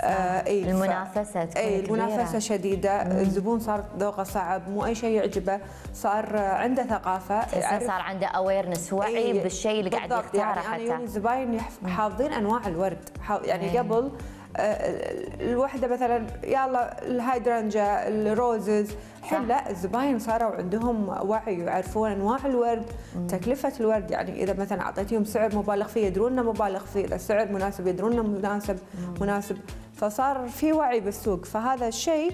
آه اي المنافسه تكون اي المنافسه شديده الزبون صار ذوقه صعب مو اي شيء يعجبه صار عنده ثقافه صار عنده اويرنس وعي إيه بالشيء اللي قاعد يعني يختاره يعني حتى الزباين حافظين انواع الورد يعني إيه. قبل آه، الوحده مثلا يلا الهايدرنجا الروزز الحين لا الزباين صاروا عندهم وعي ويعرفون انواع الورد مم. تكلفه الورد يعني اذا مثلا اعطيتيهم سعر مبالغ فيه يدرون انه مبالغ فيه اذا سعر مناسب يدرون انه مناسب مم. مناسب فصار في وعي بالسوق فهذا الشيء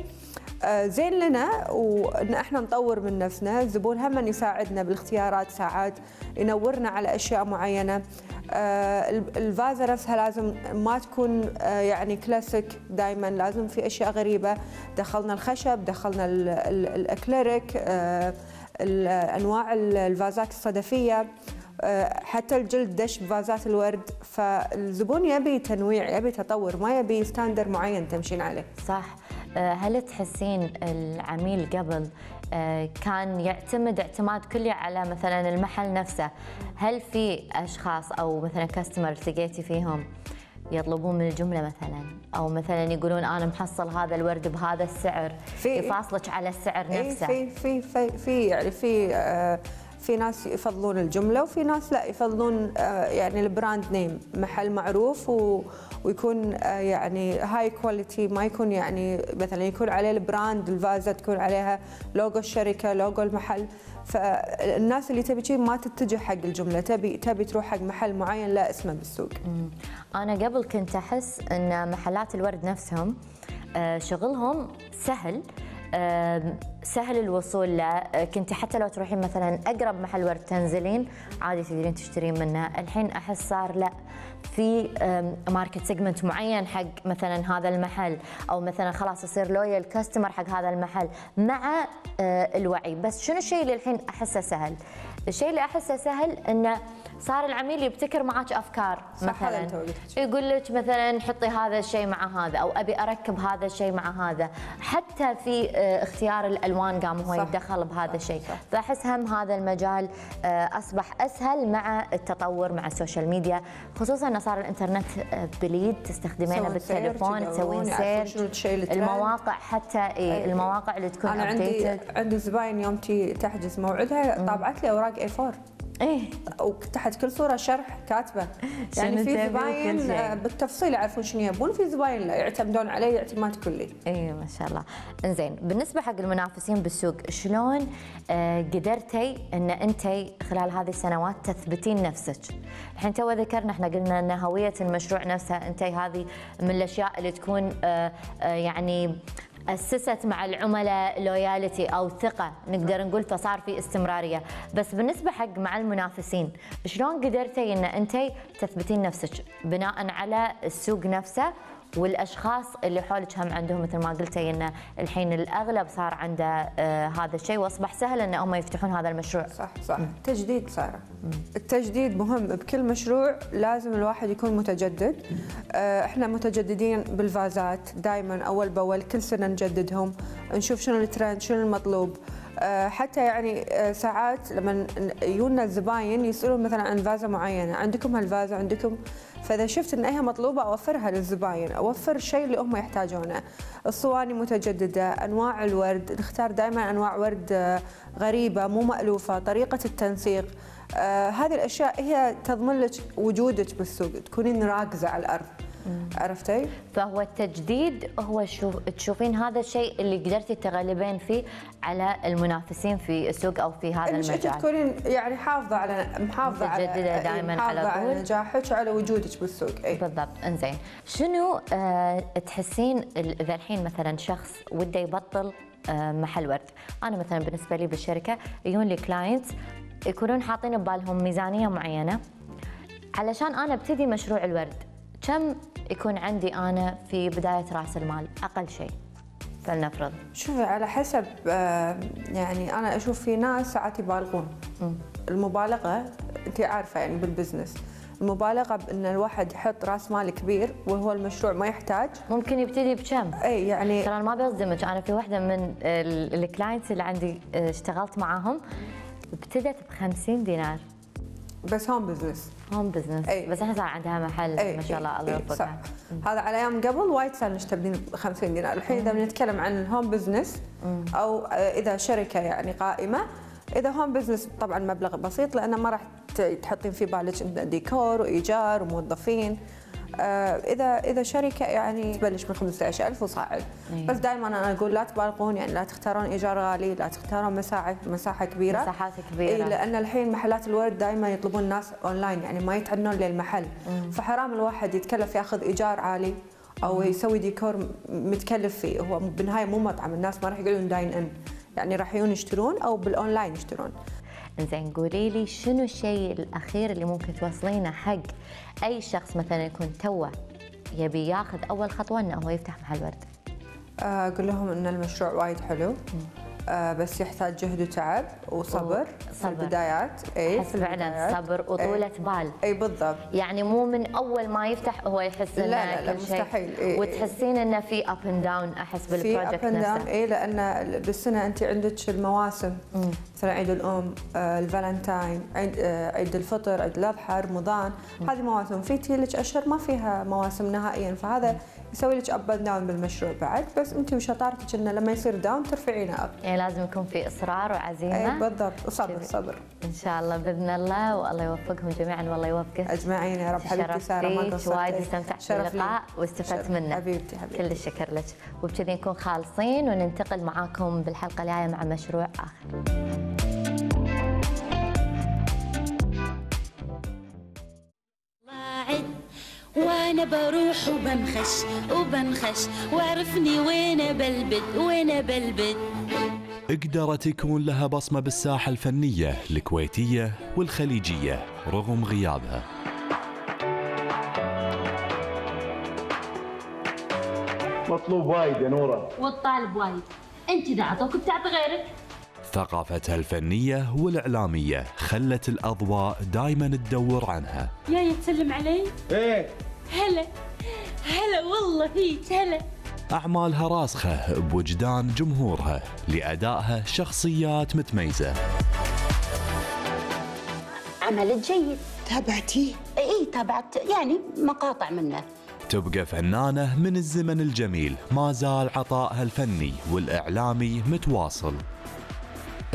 آه، زين لنا وان احنا نطور من نفسنا الزبون هم يساعدنا بالاختيارات ساعات ينورنا على اشياء معينه آه، الفازه نفسها لازم ما تكون آه، يعني كلاسيك دائما لازم في اشياء غريبه دخلنا الخشب دخلنا الاكليريك انواع الفازات الصدفيه آه، حتى الجلد دش بفازات الورد فالزبون يبي تنويع يبي تطور ما يبي ستاندر معين تمشين عليه صح آه، هل تحسين العميل قبل آه، كان يعتمد اعتماد كلي على مثلا المحل نفسه هل في اشخاص او مثلا كاستمر التقيتي فيهم يطلبون من الجمله مثلا او مثلا يقولون انا محصل هذا الورد بهذا السعر يفاصلك على السعر إيه، نفسه في في في في يعني في آه في ناس يفضلون الجمله وفي ناس لا يفضلون آه، يعني البراند نيم محل معروف و ويكون آه، يعني هاي كواليتي ما يكون يعني مثلا يكون عليه البراند الفازه تكون عليها لوجو الشركه لوجو المحل فالناس اللي تبي شيء ما تتجه حق الجمله تبي تبي تروح حق محل معين لا اسمه بالسوق انا قبل كنت احس ان محلات الورد نفسهم آه، شغلهم سهل سهل الوصول له آه، كنت حتى لو تروحين مثلا اقرب محل ورد تنزلين عادي تقدرين تشترين منه الحين احس صار لا في ماركت سيجمنت معين حق مثلا هذا المحل او مثلا خلاص يصير لويال كاستمر حق هذا المحل مع آه، الوعي بس شنو الشيء اللي الحين احسه سهل الشيء اللي احسه سهل انه صار العميل يبتكر معك افكار مثلا يقول لك مثلا حطي هذا الشيء مع هذا او ابي اركب هذا الشيء مع هذا حتى في آه، اختيار الالوان قام هو يتدخل بهذا الشيء فاحس هم هذا المجال آه، اصبح اسهل مع التطور مع السوشيال ميديا خصوصا انه صار الانترنت آه، بليد تستخدمينه بالتليفون تسوين سير المواقع حتى إيه المواقع اللي تكون انا عندي عندي زباين يوم تحجز موعدها طابعت لي اوراق اي 4 ايه وتحت كل صوره شرح كاتبه يعني في زباين آه، بالتفصيل يعرفون شنو يبون في زباين يعتمدون عليه اعتماد كلي. اي ما شاء الله. انزين بالنسبه حق المنافسين بالسوق شلون آه، قدرتي ان انت خلال هذه السنوات تثبتين نفسك؟ الحين تو ذكرنا احنا قلنا ان هويه المشروع نفسها انت هذه من الاشياء اللي تكون آه، يعني اسست مع العملاء لويالتي او ثقه نقدر نقول فصار في استمراريه بس بالنسبه حق مع المنافسين شلون قدرتي ان انت تثبتين نفسك بناء على السوق نفسه والاشخاص اللي حولك هم عندهم مثل ما قلتي انه الحين الاغلب صار عنده آه هذا الشيء واصبح سهل ان هم يفتحون هذا المشروع صح صح تجديد ساره التجديد مهم بكل مشروع لازم الواحد يكون متجدد آه احنا متجددين بالفازات دائما اول باول كل سنه نجددهم نشوف شنو الترند شنو المطلوب آه، حتى يعني آه، ساعات لما يجونا الزباين يسالون مثلا عن فازه معينه عندكم هالفازه عندكم فاذا شفت ان هي مطلوبه اوفرها للزباين اوفر الشيء اللي هم يحتاجونه الصواني متجدده انواع الورد نختار دائما انواع ورد آه، غريبه مو مالوفه طريقه التنسيق آه هذه الاشياء هي تضمن لك وجودك بالسوق تكونين راكزه على الارض عرفتي؟ فهو التجديد هو شوف تشوفين هذا الشيء اللي قدرتي تغلبين فيه على المنافسين في السوق او في هذا المجال. انت تكونين يعني حافظه على محافظه على متجدده دائما على طول على نجاحك وعلى وجودك بالسوق اي بالضبط انزين شنو أه تحسين اذا الحين مثلا شخص وده يبطل أه محل ورد انا مثلا بالنسبه لي بالشركه يجون لي كلاينتس يكونون حاطين ببالهم ميزانيه معينه علشان انا ابتدي مشروع الورد كم يكون عندي انا في بدايه راس المال اقل شيء فلنفرض شوفي على حسب آه، يعني انا اشوف في ناس ساعات يبالغون المبالغه انت عارفه يعني بالبزنس المبالغه بان الواحد يحط راس مال كبير وهو المشروع ما يحتاج ممكن يبتدي بكم اي يعني ترى ما بصدمك انا في واحده من آه، الكلاينتس اللي عندي آه، اشتغلت معاهم ابتدت ب 50 دينار بس هوم بزنس هوم بزنس أي. بس احنا صار عندها محل أي. ما إيه، شاء الله الله إيه، يوفقها هذا على ايام قبل وايد صار نشتري ب 50 دينار الحين اذا بنتكلم عن هوم بزنس او آه، اذا شركه يعني قائمه اذا هوم بزنس طبعا مبلغ بسيط لانه ما راح تحطين في بالك ديكور وايجار وموظفين آه، اذا اذا شركه يعني تبلش من 15000 وصاعد أيه. بس دائما انا اقول لا تبالغون يعني لا تختارون ايجار غالي لا تختارون مساحه مساحه كبيره مساحات كبيره إيه لان الحين محلات الورد دائما يطلبون الناس اونلاين يعني ما يتعنون للمحل مم. إيه. فحرام الواحد يتكلف ياخذ ايجار عالي او مم. إيه. يسوي ديكور متكلف فيه هو بالنهايه مو مطعم الناس ما راح يقعدون داين ان يعني راح يجون يشترون او بالاونلاين يشترون انزين قولي لي شنو الشيء الاخير اللي ممكن توصلينه حق اي شخص مثلا يكون توه يبي ياخذ اول خطوه انه هو يفتح محل ورد اقول لهم ان المشروع وايد حلو آه، بس يحتاج جهد وتعب وصبر في البدايات اي فعلا صبر إيه. وطولة بال اي بالضبط يعني مو من اول ما يفتح هو يحس انه لا لا, لا مستحيل إيه،, إيه وتحسين انه في اب اند داون احس بالبروجكت نفسه في اي لان بالسنه انت عندك المواسم مثلا عيد الام آه الفالنتاين عيد آه عيد الفطر عيد الاضحى رمضان هذه مواسم في لك اشهر ما فيها مواسم نهائيا فهذا نسوي لك اب داون بالمشروع بعد بس انت وشطارتك انه لما يصير داون ترفعينه اب إيه، يعني لازم يكون في اصرار وعزيمه اي بالضبط وصبر صبر ان شاء الله باذن الله والله يوفقهم جميعا والله يوفقك اجمعين يا رب حبيبتي ساره ما قصرتي وايد استمتعت باللقاء واستفدت منه حبيبتي حبيبتي كل الشكر لك وبكذي نكون خالصين وننتقل معاكم بالحلقه الجايه مع مشروع اخر وانا بروح وبنخش وبنخش وعرفني وين بلبد وين بلبد قدرت يكون لها بصمة بالساحة الفنية الكويتية والخليجية رغم غيابها مطلوب وايد يا نورة والطالب وايد انت اذا عطوك بتعطي غيرك ثقافتها الفنية والإعلامية خلت الأضواء دايما تدور عنها يا تسلم علي؟ ايه هلا هلا والله فيك هلا أعمالها راسخة بوجدان جمهورها لأدائها شخصيات متميزة عمل جيد تابعتي؟ اي إيه، تابعت يعني مقاطع منه تبقى فنانة من الزمن الجميل ما زال عطائها الفني والإعلامي متواصل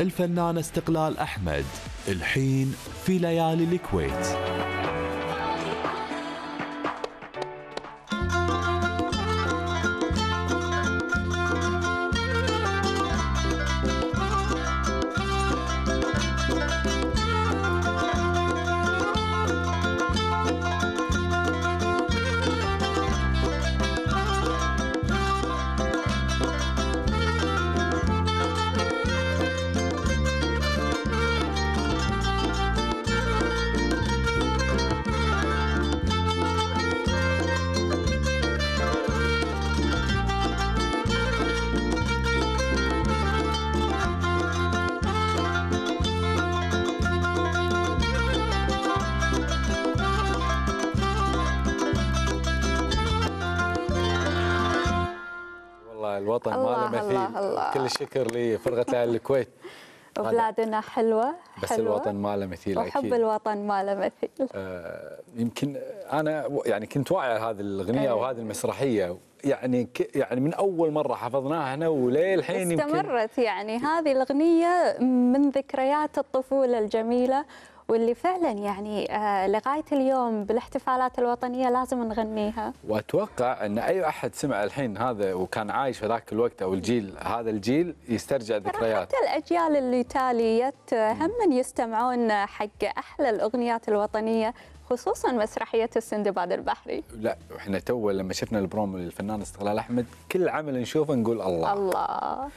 الفنان استقلال أحمد الحين في ليالي الكويت شكر لفرقه أهل الكويت بلادنا حلوة بس حلوة الوطن ما له مثيل وحب أكيد. الوطن ما له مثيل آه يمكن أنا يعني كنت واعي هذه الأغنية أيه. وهذه المسرحية يعني يعني من أول مرة حفظناها هنا وللحين استمرت يمكن يعني هذه الأغنية من ذكريات الطفولة الجميلة واللي فعلا يعني آه، لغايه اليوم بالاحتفالات الوطنيه لازم نغنيها واتوقع ان اي احد سمع الحين هذا وكان عايش في ذاك الوقت او الجيل هذا الجيل يسترجع ذكريات حتى الاجيال اللي تاليت هم من يستمعون حق احلى الاغنيات الوطنيه خصوصا مسرحيه السندباد البحري لا احنا تو لما شفنا البرومو للفنان استغلال احمد كل عمل نشوفه نقول الله الله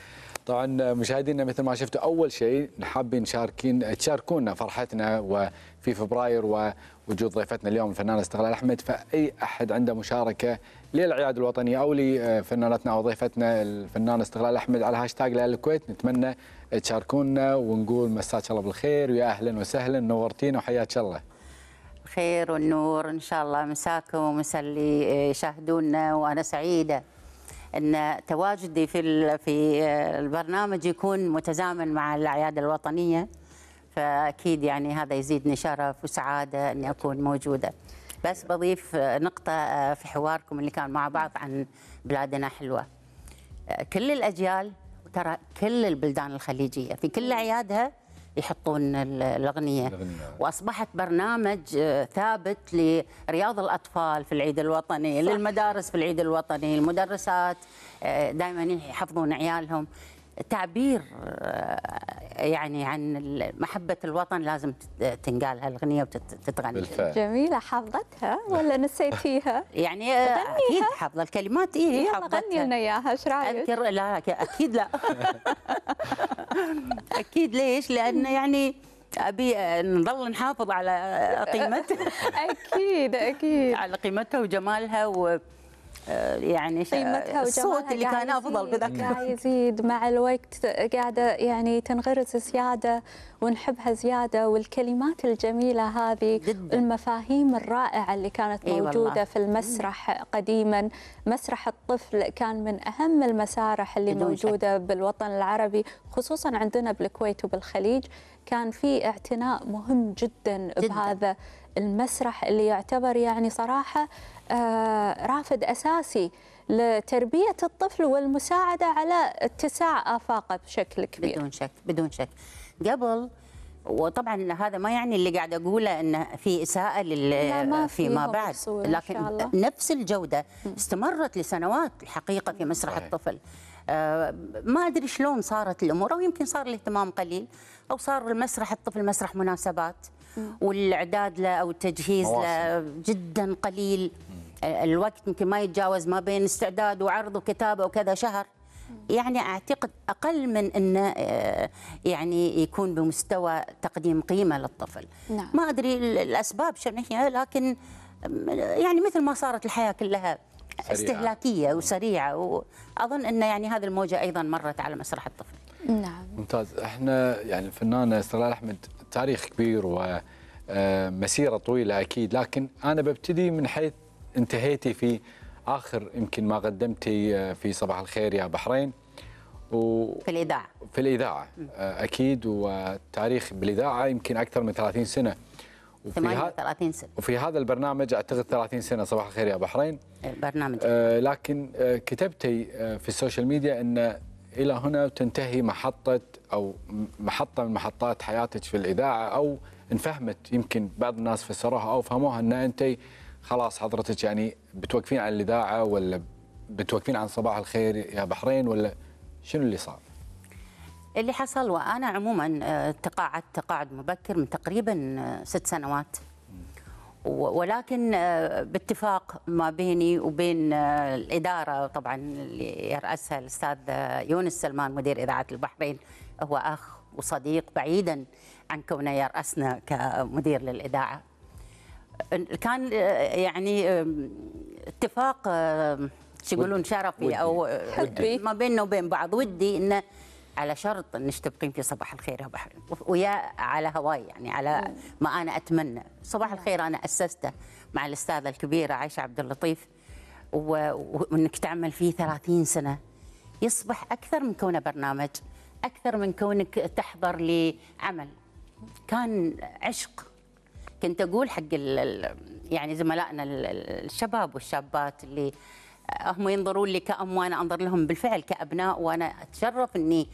طبعا مشاهدينا مثل ما شفتوا اول شيء حابين شاركين تشاركونا فرحتنا وفي فبراير ووجود ضيفتنا اليوم الفنانه استغلال احمد فاي احد عنده مشاركه للعياد الوطنيه او لفنانتنا او ضيفتنا الفنانه استغلال احمد على هاشتاج لال الكويت نتمنى تشاركونا ونقول مساك الله بالخير ويا اهلا وسهلا نورتينا وحياك الله. الخير والنور ان شاء الله مساكم ومسا اللي يشاهدونا وانا سعيده ان تواجدي في في البرنامج يكون متزامن مع الاعياد الوطنيه فاكيد يعني هذا يزيدني شرف وسعاده اني اكون موجوده بس بضيف نقطه آه، في حواركم اللي كان مع بعض عن بلادنا حلوه آه، كل الاجيال ترى كل البلدان الخليجيه في كل اعيادها يحطون الاغنيه واصبحت برنامج آه، ثابت لرياض الاطفال في العيد الوطني صح. للمدارس في العيد الوطني المدرسات آه، دائما يحفظون عيالهم تعبير آه، يعني عن محبة الوطن لازم تنقال هالأغنية وتتغني بالفعل. جميلة حفظتها ولا نسيتيها؟ يعني آه، أكيد حافظة الكلمات إيه, إيه، حافظتها غني لنا إياها إيش رأيك؟ أذكر لا أكيد لا أكيد ليش؟ لأن يعني ابي آه، نظل نحافظ على قيمتها اكيد اكيد على قيمتها وجمالها و آه، يعني آه، الصوت اللي كان افضل بذاك قاعد يزيد مع الوقت قاعده يعني تنغرس زياده ونحبها زياده والكلمات الجميله هذه جدا. المفاهيم الرائعه اللي كانت موجوده إيه في المسرح قديما مسرح الطفل كان من اهم المسارح اللي موجوده شك. بالوطن العربي خصوصا عندنا بالكويت وبالخليج كان في اعتناء مهم جدا, جداً. بهذا المسرح اللي يعتبر يعني صراحه آه، رافد اساسي لتربيه الطفل والمساعده على اتساع افاقه بشكل كبير. بدون شك بدون شك. قبل وطبعا هذا ما يعني اللي قاعد اقوله انه في اساءه لل فيما بعد لكن نفس الجوده استمرت لسنوات الحقيقه في مسرح صحيح. الطفل آه، ما ادري شلون صارت الامور او يمكن صار الاهتمام قليل او صار المسرح الطفل مسرح مناسبات والاعداد له او التجهيز له جدا قليل الوقت يمكن ما يتجاوز ما بين استعداد وعرض وكتابه وكذا شهر يعني اعتقد اقل من انه آه، يعني يكون بمستوى تقديم قيمه للطفل نعم. ما ادري الاسباب شنو هي لكن آه، يعني مثل ما صارت الحياه كلها سريعة. استهلاكيه وسريعه واظن ان يعني هذه الموجه ايضا مرت على مسرح الطفل نعم ممتاز احنا يعني الفنانه استغلال احمد تاريخ كبير ومسيره آه، طويله اكيد لكن انا ببتدي من حيث انتهيتي في اخر يمكن ما قدمتي آه، في صباح الخير يا بحرين و في الاذاعه في الاذاعه آه، اكيد والتاريخ بالاذاعه يمكن اكثر من 30 سنه وفي 38 سنه وفي هذا البرنامج اعتقد 30 سنه صباح الخير يا بحرين البرنامج آه لكن آه كتبتي آه في السوشيال ميديا ان الى هنا وتنتهي محطه او محطه من محطات حياتك في الاذاعه او انفهمت يمكن بعض الناس فسروها او فهموها ان انت خلاص حضرتك يعني بتوقفين عن الاذاعه ولا بتوقفين عن صباح الخير يا بحرين ولا شنو اللي صار؟ اللي حصل وانا عموما آه، تقاعدت تقاعد مبكر من تقريبا آه، ست سنوات ولكن آه، باتفاق ما بيني وبين آه، الإدارة طبعا اللي يرأسها الأستاذ آه، يونس سلمان مدير إذاعة البحرين هو أخ وصديق بعيدا عن كونه يرأسنا كمدير للإذاعة كان يعني اتفاق شو يقولون شرفي او ما بيننا وبين بعض ودي انه على شرط انك تبقين في صباح الخير يا بحر ويا على هواي يعني على ما انا اتمنى صباح الخير انا اسسته مع الاستاذه الكبيره عائشه عبد اللطيف وانك تعمل فيه 30 سنه يصبح اكثر من كونه برنامج اكثر من كونك تحضر لعمل كان عشق كنت اقول حق يعني زملائنا الشباب والشابات اللي هم ينظرون لي كأم وأنا أنظر لهم بالفعل كأبناء وأنا أتشرف أني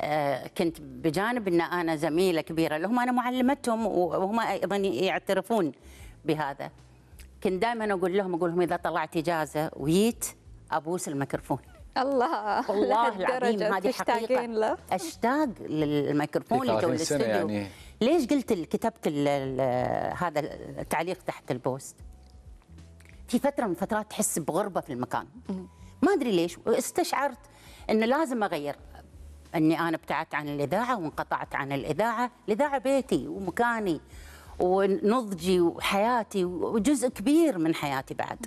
آه، كنت بجانب أن أنا زميلة كبيرة لهم أنا معلمتهم وهم أيضا يعترفون بهذا كنت دائما أقول لهم أقول لهم إذا طلعت إجازة ويت أبوس الميكروفون الله والله العظيم هذه حقيقة له. أشتاق للميكروفون لجو الاستوديو يعني. ليش قلت كتبت هذا التعليق تحت البوست في فتره من فترات تحس بغربه في المكان ما ادري ليش استشعرت انه لازم اغير اني انا ابتعدت عن الاذاعه وانقطعت عن الاذاعه الاذاعه بيتي ومكاني ونضجي وحياتي وجزء كبير من حياتي بعد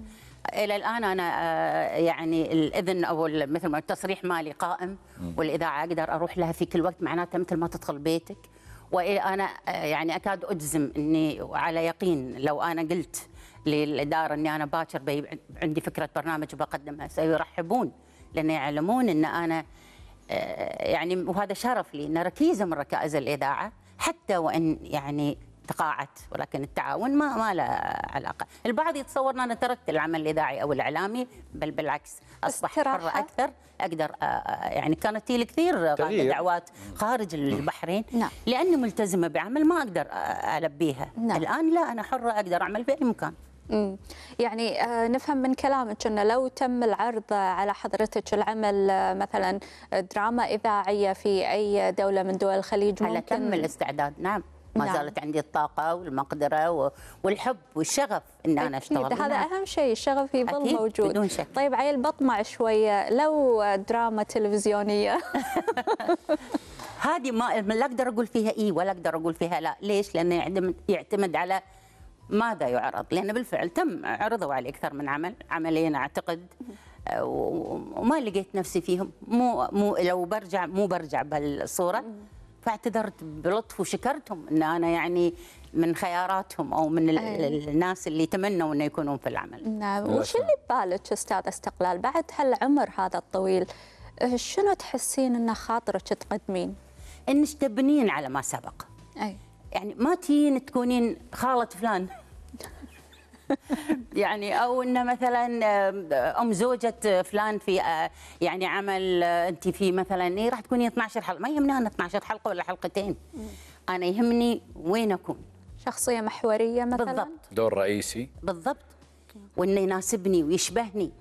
الى الان انا آه، يعني الاذن او مثل ما التصريح مالي قائم والاذاعه اقدر اروح لها في كل وقت معناتها مثل ما تدخل بيتك وانا آه، يعني اكاد اجزم اني على يقين لو انا قلت للاداره اني انا باكر عندي فكره برنامج وبقدمها سيرحبون لان يعلمون ان انا آه، يعني وهذا شرف لي ان ركيزه من ركائز الاذاعه حتى وان يعني تقاعدت ولكن التعاون ما ما له علاقه، البعض يتصور ان انا تركت العمل الاذاعي او الاعلامي بل بالعكس اصبح حره اكثر اقدر آه، آه، يعني كانت لي كثير دعوات خارج البحرين نعم. لاني ملتزمه بعمل ما اقدر البيها، نعم. الان لا انا حره اقدر اعمل في اي مكان. يعني آه، نفهم من كلامك أنه لو تم العرض على حضرتك العمل آه، مثلا دراما إذاعية في أي دولة من دول الخليج ممكن... على تم الاستعداد نعم ما نعم. زالت عندي الطاقة والمقدرة والحب والشغف إن أنا أشتغل هذا هذا أهم شيء الشغف يظل أكيد موجود بدون شك. طيب عيل بطمع شوية لو دراما تلفزيونية هذه ما لا أقدر أقول فيها إي ولا أقدر أقول فيها لا ليش لأنه يعتمد على ماذا يعرض لأن بالفعل تم عرضوا علي أكثر من عمل عملين أعتقد آه، وما لقيت نفسي فيهم مو مو لو برجع مو برجع بالصورة فاعتذرت بلطف وشكرتهم ان انا يعني من خياراتهم او من أيه. الناس اللي تمنوا انه يكونون في العمل. نعم، وش اللي ببالك استاذ استقلال بعد هالعمر هذا الطويل آه، شنو تحسين انه خاطرك تقدمين؟ انك تبنين على ما سبق. اي يعني ما تين تكونين خالة فلان يعني او ان مثلا ام زوجة فلان في آه، يعني عمل آه، انت في مثلا إيه، راح تكونين 12 حلقه ما يهمنا انا 12 حلقه ولا حلقتين انا يهمني وين اكون شخصيه محوريه مثلا بالضبط دور رئيسي بالضبط وانه يناسبني ويشبهني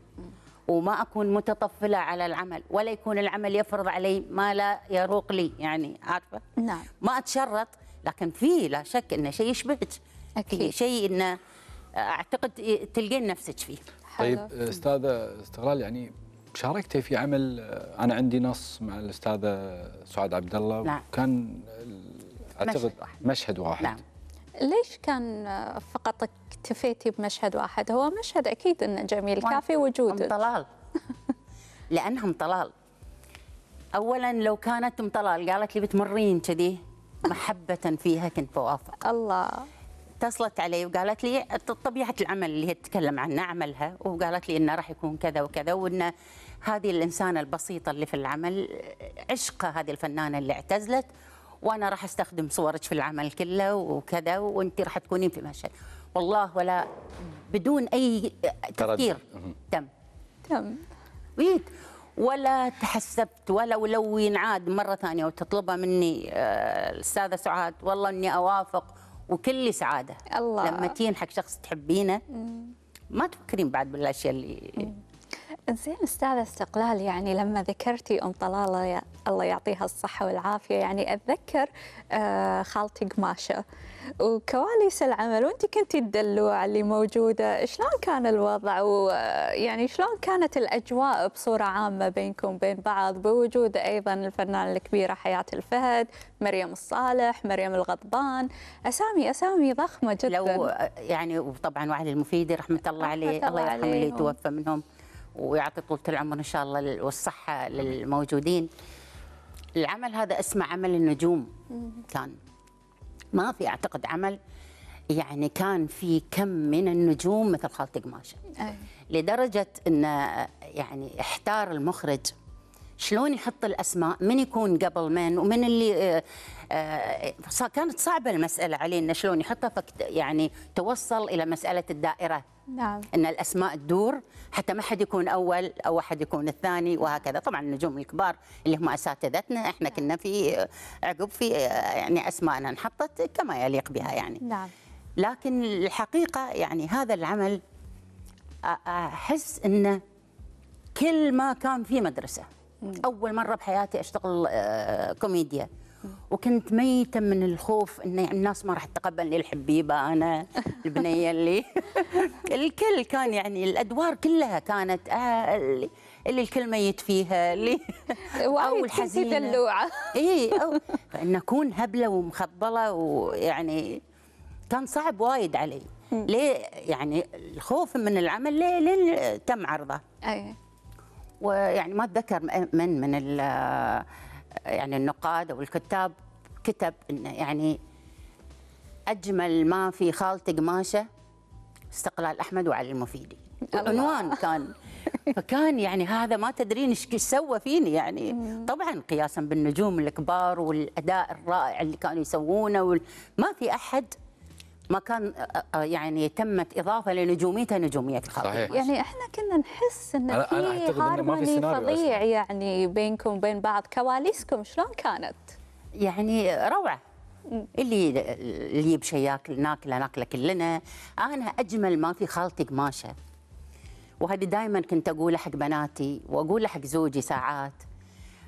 وما اكون متطفله على العمل ولا يكون العمل يفرض علي ما لا يروق لي يعني عارفه نعم ما اتشرط لكن في لا شك انه شيء يشبهك اكيد شيء انه آه، اعتقد تلقين نفسك فيه طيب استاذه استغلال يعني شاركتي في عمل آه، انا عندي نص مع الاستاذه سعاد عبد الله نعم. وكان اعتقد مشهد واحد, مشهد واحد. نعم. ليش كان آه، فقط اكتفيتي بمشهد واحد هو مشهد اكيد انه جميل كافي وجودك طلال لانهم طلال اولا لو كانت ام طلال قالت لي بتمرين كذي محبة فيها كنت بوافق الله اتصلت علي وقالت لي طبيعة العمل اللي هي تتكلم عنه عملها وقالت لي إنه راح يكون كذا وكذا وإن هذه الإنسانة البسيطة اللي في العمل عشقة هذه الفنانة اللي اعتزلت وأنا راح أستخدم صورك في العمل كله وكذا وأنت راح تكونين في مشهد والله ولا بدون أي تفكير تم تم ويت ولا تحسبت ولا ولو ينعاد مره ثانيه وتطلبها مني آه، الاستاذه سعاد والله اني اوافق وكل سعاده الله لما تين حق شخص تحبينه ما تفكرين بعد بالاشياء اللي مم. زين استاذه استقلال يعني لما ذكرتي ام طلاله الله يعطيها الصحه والعافيه يعني اتذكر آه، خالتي قماشه وكواليس العمل وانت كنت الدلوع اللي موجوده شلون كان الوضع ويعني شلون كانت الاجواء بصوره عامه بينكم وبين بعض بوجود ايضا الفنانه الكبيره حياه الفهد مريم الصالح مريم الغضبان اسامي اسامي ضخمه جدا لو يعني وطبعا وعلي المفيدي رحمه الله عليه الله يرحمه اللي توفى منهم ويعطي طولة العمر إن شاء الله والصحة للموجودين العمل هذا اسمه عمل النجوم كان ما في أعتقد عمل يعني كان في كم من النجوم مثل خالد قماشة لدرجة أنه يعني احتار المخرج شلون يحط الاسماء من يكون قبل من ومن اللي آه، آه، كانت صعبه المساله علينا شلون يحطها يعني توصل الى مساله الدائره نعم ان الاسماء تدور حتى ما حد يكون اول او واحد يكون الثاني وهكذا طبعا النجوم الكبار اللي هم اساتذتنا احنا نعم. كنا في عقب في يعني اسماءنا انحطت كما يليق بها يعني نعم لكن الحقيقه يعني هذا العمل احس انه كل ما كان في مدرسه اول مره بحياتي اشتغل آه، كوميديا وكنت ميته من الخوف ان الناس ما راح تتقبلني الحبيبه انا البنيه اللي الكل كان يعني الادوار كلها كانت آه اللي, اللي الكل ميت فيها اللي او الحزينه دلوعه اي او ان اكون هبله ومخضله ويعني كان صعب وايد علي ليه يعني الخوف من العمل ليه, ليه تم عرضه اي ويعني ما اتذكر من من يعني النقاد او الكتاب كتب انه يعني اجمل ما في خالتي قماشه استقلال احمد وعلي المفيدي عنوان كان فكان يعني هذا ما تدرين ايش سوى فيني يعني طبعا قياسا بالنجوم الكبار والاداء الرائع اللي كانوا يسوونه ما في احد ما كان يعني تمت اضافه لنجوميته نجوميه الخطيب صحيح. يعني, يعني احنا كنا نحس ان أنا في هارموني فظيع يعني بينكم وبين بعض كواليسكم شلون كانت؟ يعني روعه اللي اللي يبشي شيء ياكل ناكله ناكله كلنا انا اجمل ما في خالتي قماشه وهذه دائما كنت اقول حق بناتي واقول حق زوجي ساعات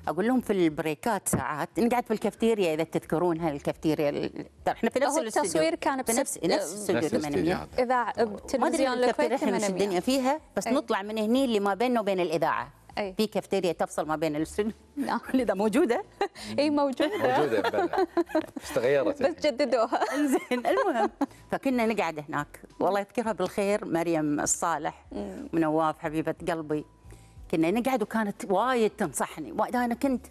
اقول لهم في البريكات ساعات نقعد في الكافتيريا اذا تذكرون الكافتيريا احنا في نفس التصوير كان في نفس نفس استوديو 800 اذاعه بتلفزيون الكويت احنا مش الدنيا فيها بس أي. نطلع من هني اللي ما بيننا وبين الاذاعه أي. في كافتيريا تفصل ما بين الاستوديو اللي ده موجوده اي موجوده موجوده بس تغيرت بس يعني. جددوها انزين المهم فكنا نقعد هناك والله يذكرها بالخير مريم الصالح ونواف حبيبه قلبي كنا نقعد وكانت وايد تنصحني وايد انا كنت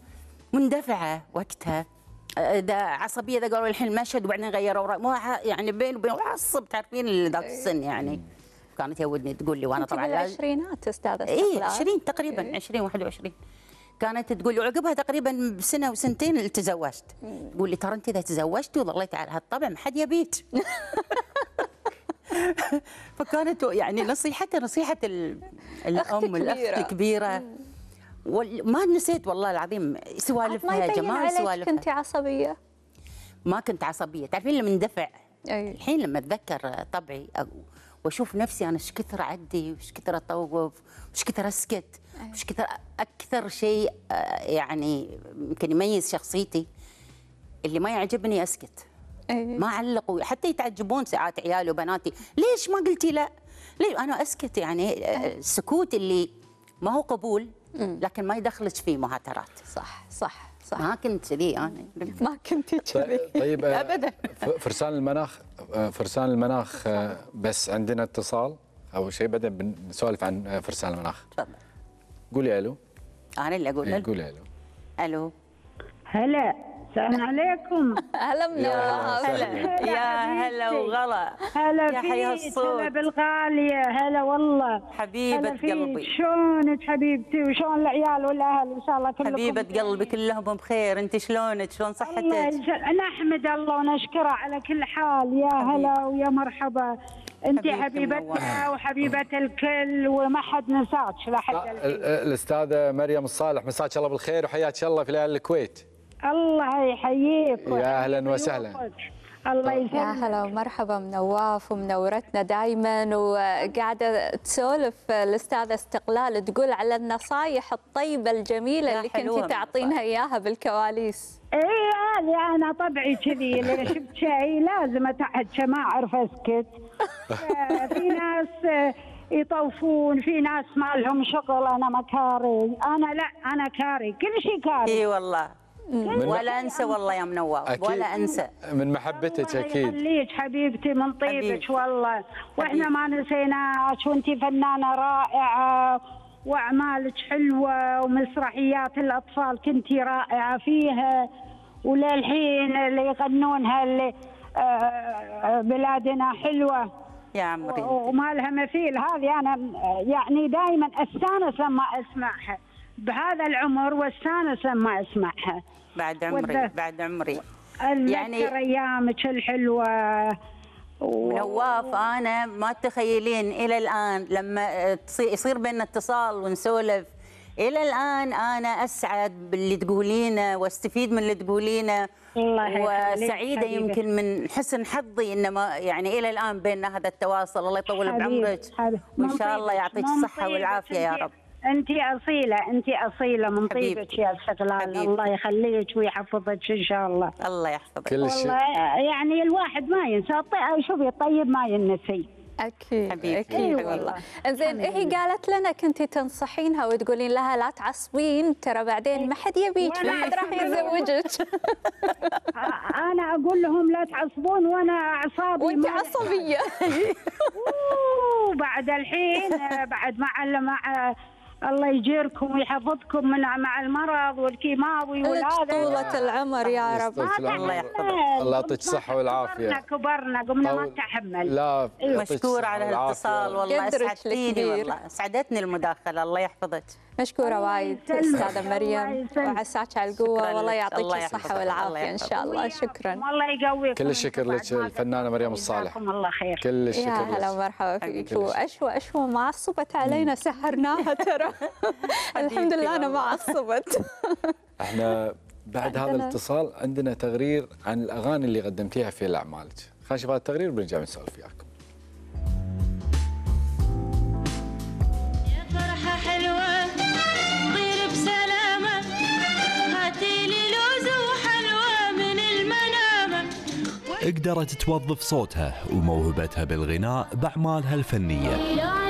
مندفعه وقتها آه، اذا عصبيه اذا قالوا الحين المشهد وبعدين غيروا ما يعني بين وبين وعصب تعرفين ذاك إيه. السن يعني كانت يودني تقول لي وانا طبعا بالعشرينات استاذه اي 20 تقريبا 20 إيه. 21 كانت تقول لي وعقبها تقريبا بسنه وسنتين تزوجت إيه. تقول لي ترى انت اذا تزوجتي وظليتي على هالطبع ما حد يبيك فكانت يعني نصيحتها نصيحة الأم الأخت الكبيرة وما نسيت والله العظيم سوالفها يا جماعة سوالفها كنت عصبية ما كنت عصبية تعرفين لما اندفع الحين لما أتذكر طبعي واشوف نفسي انا ايش كثر اعدي وايش كثر اطوف وايش كثر اسكت وايش كثر اكثر شيء آه، يعني يمكن يميز شخصيتي اللي ما يعجبني اسكت إيه. ما علقوا حتى يتعجبون ساعات عيالي وبناتي ليش ما قلتي لا ليه انا اسكت يعني السكوت آه، أه. اللي ما هو قبول لكن ما يدخلك في مهاترات صح صح صح ما كنت كذي انا ما كنت طيب، كذي طيب آه، ابدا فرسان المناخ فرسان المناخ بس عندنا اتصال او شيء بدا بنسولف عن فرسان المناخ تفضل قولي الو انا اللي اقول إيه قولي الو الو هلا السلام نعم. عليكم هلا منورة هلا يا هلا وغلا هلا يا حيا الصوت هلا بالغالية هلا والله حبيبة قلبي شلونك حبيبتي وشلون العيال والأهل إن شاء الله كلكم حبيبة قلبي كلهم بخير أنت شلونك شلون صحتك؟ أنا أحمد الله ونشكره على كل حال يا هلا ويا مرحبا انت حبيبتنا وحبيبه الكل وما حد نساك لا حد الاستاذه مريم الصالح مساك الله بالخير وحياك الله في اهل الكويت الله يحييك يا اهلا وسهلا الله طيب، يسلمك يا هلا ومرحبا من نواف ومنورتنا دائما وقاعده تسولف الاستاذه استقلال تقول على النصائح الطيبه الجميله اللي كنت تعطينها اياها بالكواليس. اي انا انا طبعي كذي اذا شفت شيء لازم اتحكى ما اعرف اسكت. في ناس يطوفون في ناس ما لهم شغل انا مكاري انا لا انا كاري كل شيء كاري. اي والله. ولا انسى والله يا منور ولا انسى من محبتك اكيد يخليك حبيبتي من طيبك والله واحنا ما نسيناك وانت فنانه رائعه واعمالك حلوه ومسرحيات الاطفال كنتي رائعه فيها وللحين اللي يغنونها اللي آه، آه، بلادنا حلوه يا عمري وما لها مثيل هذه انا يعني دائما استانس لما اسمعها بهذا العمر والسانسه ما اسمعها بعد عمري بعد عمري يعني ايامك الحلوه و... نواف انا ما تتخيلين الى الان لما يصير بيننا اتصال ونسولف الى الان انا اسعد باللي تقولينه واستفيد من اللي تقولينه الله وسعيده حبيبي. يمكن من حسن حظي انما يعني الى الان بيننا هذا التواصل الله يطول بعمرك وان شاء الله يعطيك الصحه والعافيه يا رب انت اصيله انت اصيله من طيبك يا استغلال الله يخليك ويحفظك ان شاء الله الله يحفظك كل شيء يعني الواحد ما ينسى شوفي الطيب ما ينسي اكيد حبيبي اكيد أيوة. والله زين هي إيه قالت لنا كنتي تنصحينها وتقولين لها لا تعصبين ترى بعدين ما حد يبيك ما حد راح يتزوجك انا اقول لهم لا تعصبون وانا اعصابي وانت عصبيه وبعد الحين بعد ما علم الله يجيركم ويحفظكم من مع المرض والكيماوي أه، والهذا أه، طولة العمر يا رب الله يحفظك الله يعطيك الصحة والعافية كبرنا كبرنا قمنا ما نتحمل لا إيه. مشكورة على الاتصال والله اسعدتيني والله اسعدتني المداخلة الله يحفظك مشكورة وايد استاذة مريم وعساك على القوة والله يعطيك الصحة والعافية ان شاء الله شكرا الله يقويكم كل الشكر لك الفنانة مريم الصالح الله خير كل الشكر يا هلا ومرحبا فيك واشوى اشوى ما صبت علينا سهرناها ترى الحمد لله انا ما عصبت احنا بعد هذا الاتصال عندنا تقرير عن الاغاني اللي قدمتيها في اعمالك خلينا نشوف هذا التقرير وبنرجع نسولف وياكم قدرت توظف صوتها وموهبتها بالغناء باعمالها الفنيه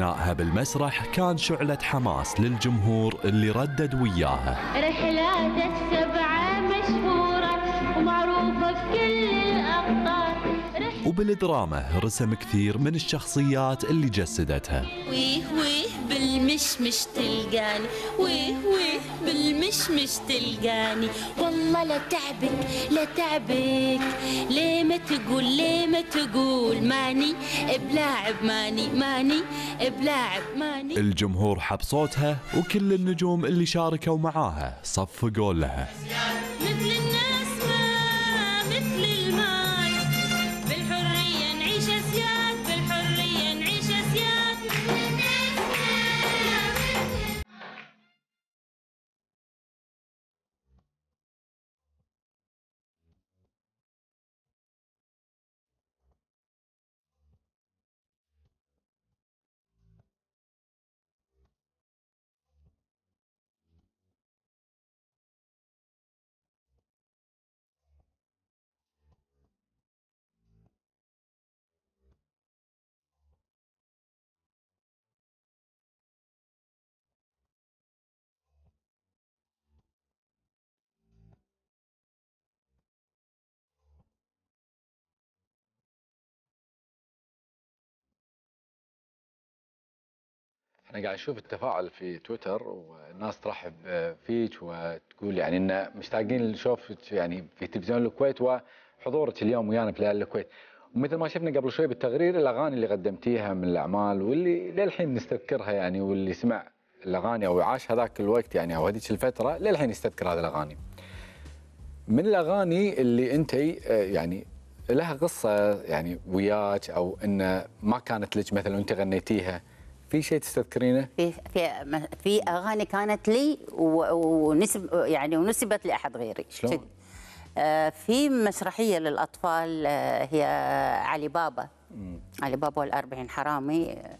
بنائها بالمسرح كان شعلة حماس للجمهور اللي ردد وياها رحلات السبعة مشهورة ومعروفة بكل الأقطار وبالدراما رسم كثير من الشخصيات اللي جسدتها ويه ويه بالمشمش تلقاني ويه ويه بالمشمش تلقاني والله لا تعبك لا تعبك ليه ما تقول ليه ما تقول ماني بلاعب ماني ماني بلاعب ماني الجمهور حب صوتها وكل النجوم اللي شاركوا معاها صفقوا لها مثل انا قاعد اشوف التفاعل في تويتر والناس ترحب فيك وتقول يعني ان مشتاقين لشوفك يعني في تلفزيون الكويت وحضورك اليوم ويانا في ليالي الكويت ومثل ما شفنا قبل شوي بالتقرير الاغاني اللي قدمتيها من الاعمال واللي للحين نستذكرها يعني واللي سمع الاغاني او عاش هذاك الوقت يعني او هذيك الفتره للحين يستذكر هذه الاغاني. من الاغاني اللي انت يعني لها قصه يعني وياك او انه ما كانت لك مثلا وانت غنيتيها في شيء تستذكرينه؟ في في في اغاني كانت لي ونسب يعني ونسبت لاحد غيري شلون؟ آه، في مسرحيه للاطفال آه، هي علي بابا مم. علي بابا والأربعين حرامي آه،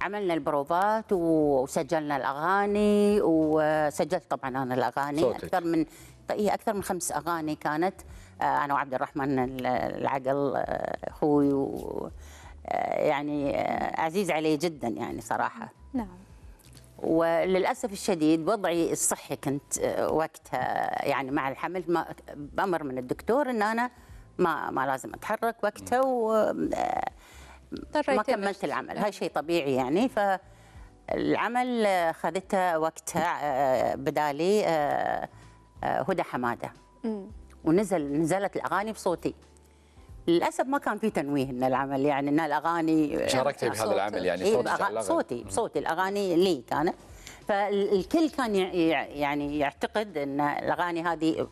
عملنا البروفات وسجلنا الاغاني وسجلت طبعا انا الاغاني صوتك. اكثر من طيب، هي اكثر من خمس اغاني كانت انا وعبد الرحمن العقل اخوي و... آه، يعني آه، عزيز علي جدا يعني صراحه نعم وللاسف الشديد وضعي الصحي كنت آه، وقتها يعني مع الحمل ما بامر من الدكتور ان انا ما ما لازم اتحرك وقتها و ما كملت العمل هاي شيء طبيعي يعني ف العمل خذته وقتها بدالي هدى حماده ونزل نزلت الاغاني بصوتي للاسف ما كان في تنويه ان العمل يعني ان الاغاني آه، شاركتي بهذا العمل يعني إيه، صوتي إيه صوتي صوتي الاغاني لي كانت فالكل كان يعني يعتقد ان الاغاني هذه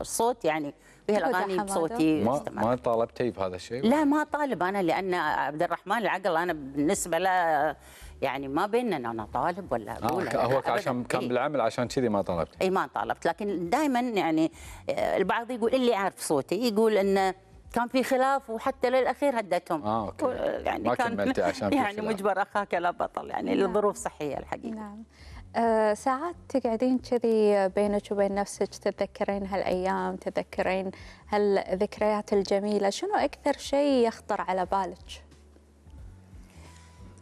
الصوت يعني فيها الاغاني بصوتي ما ما طالبتي بهذا الشيء؟ لا ما طالب انا لان عبد الرحمن العقل انا بالنسبه له يعني ما بيننا انا طالب ولا آه، اقول آه هو عشان كان إيه؟ بالعمل عشان كذي ما طالبت اي ما طالبت لكن دائما يعني آه، البعض يقول اللي يعرف صوتي يقول انه كان في خلاف وحتى للاخير هدتهم آه، أوكي. يعني ما كان عشان يعني مجبر اخاك لا بطل يعني نعم. لظروف صحيه الحقيقه نعم أه ساعات تقعدين كذي بينك وبين نفسك تتذكرين هالايام تتذكرين هالذكريات الجميله شنو اكثر شيء يخطر على بالك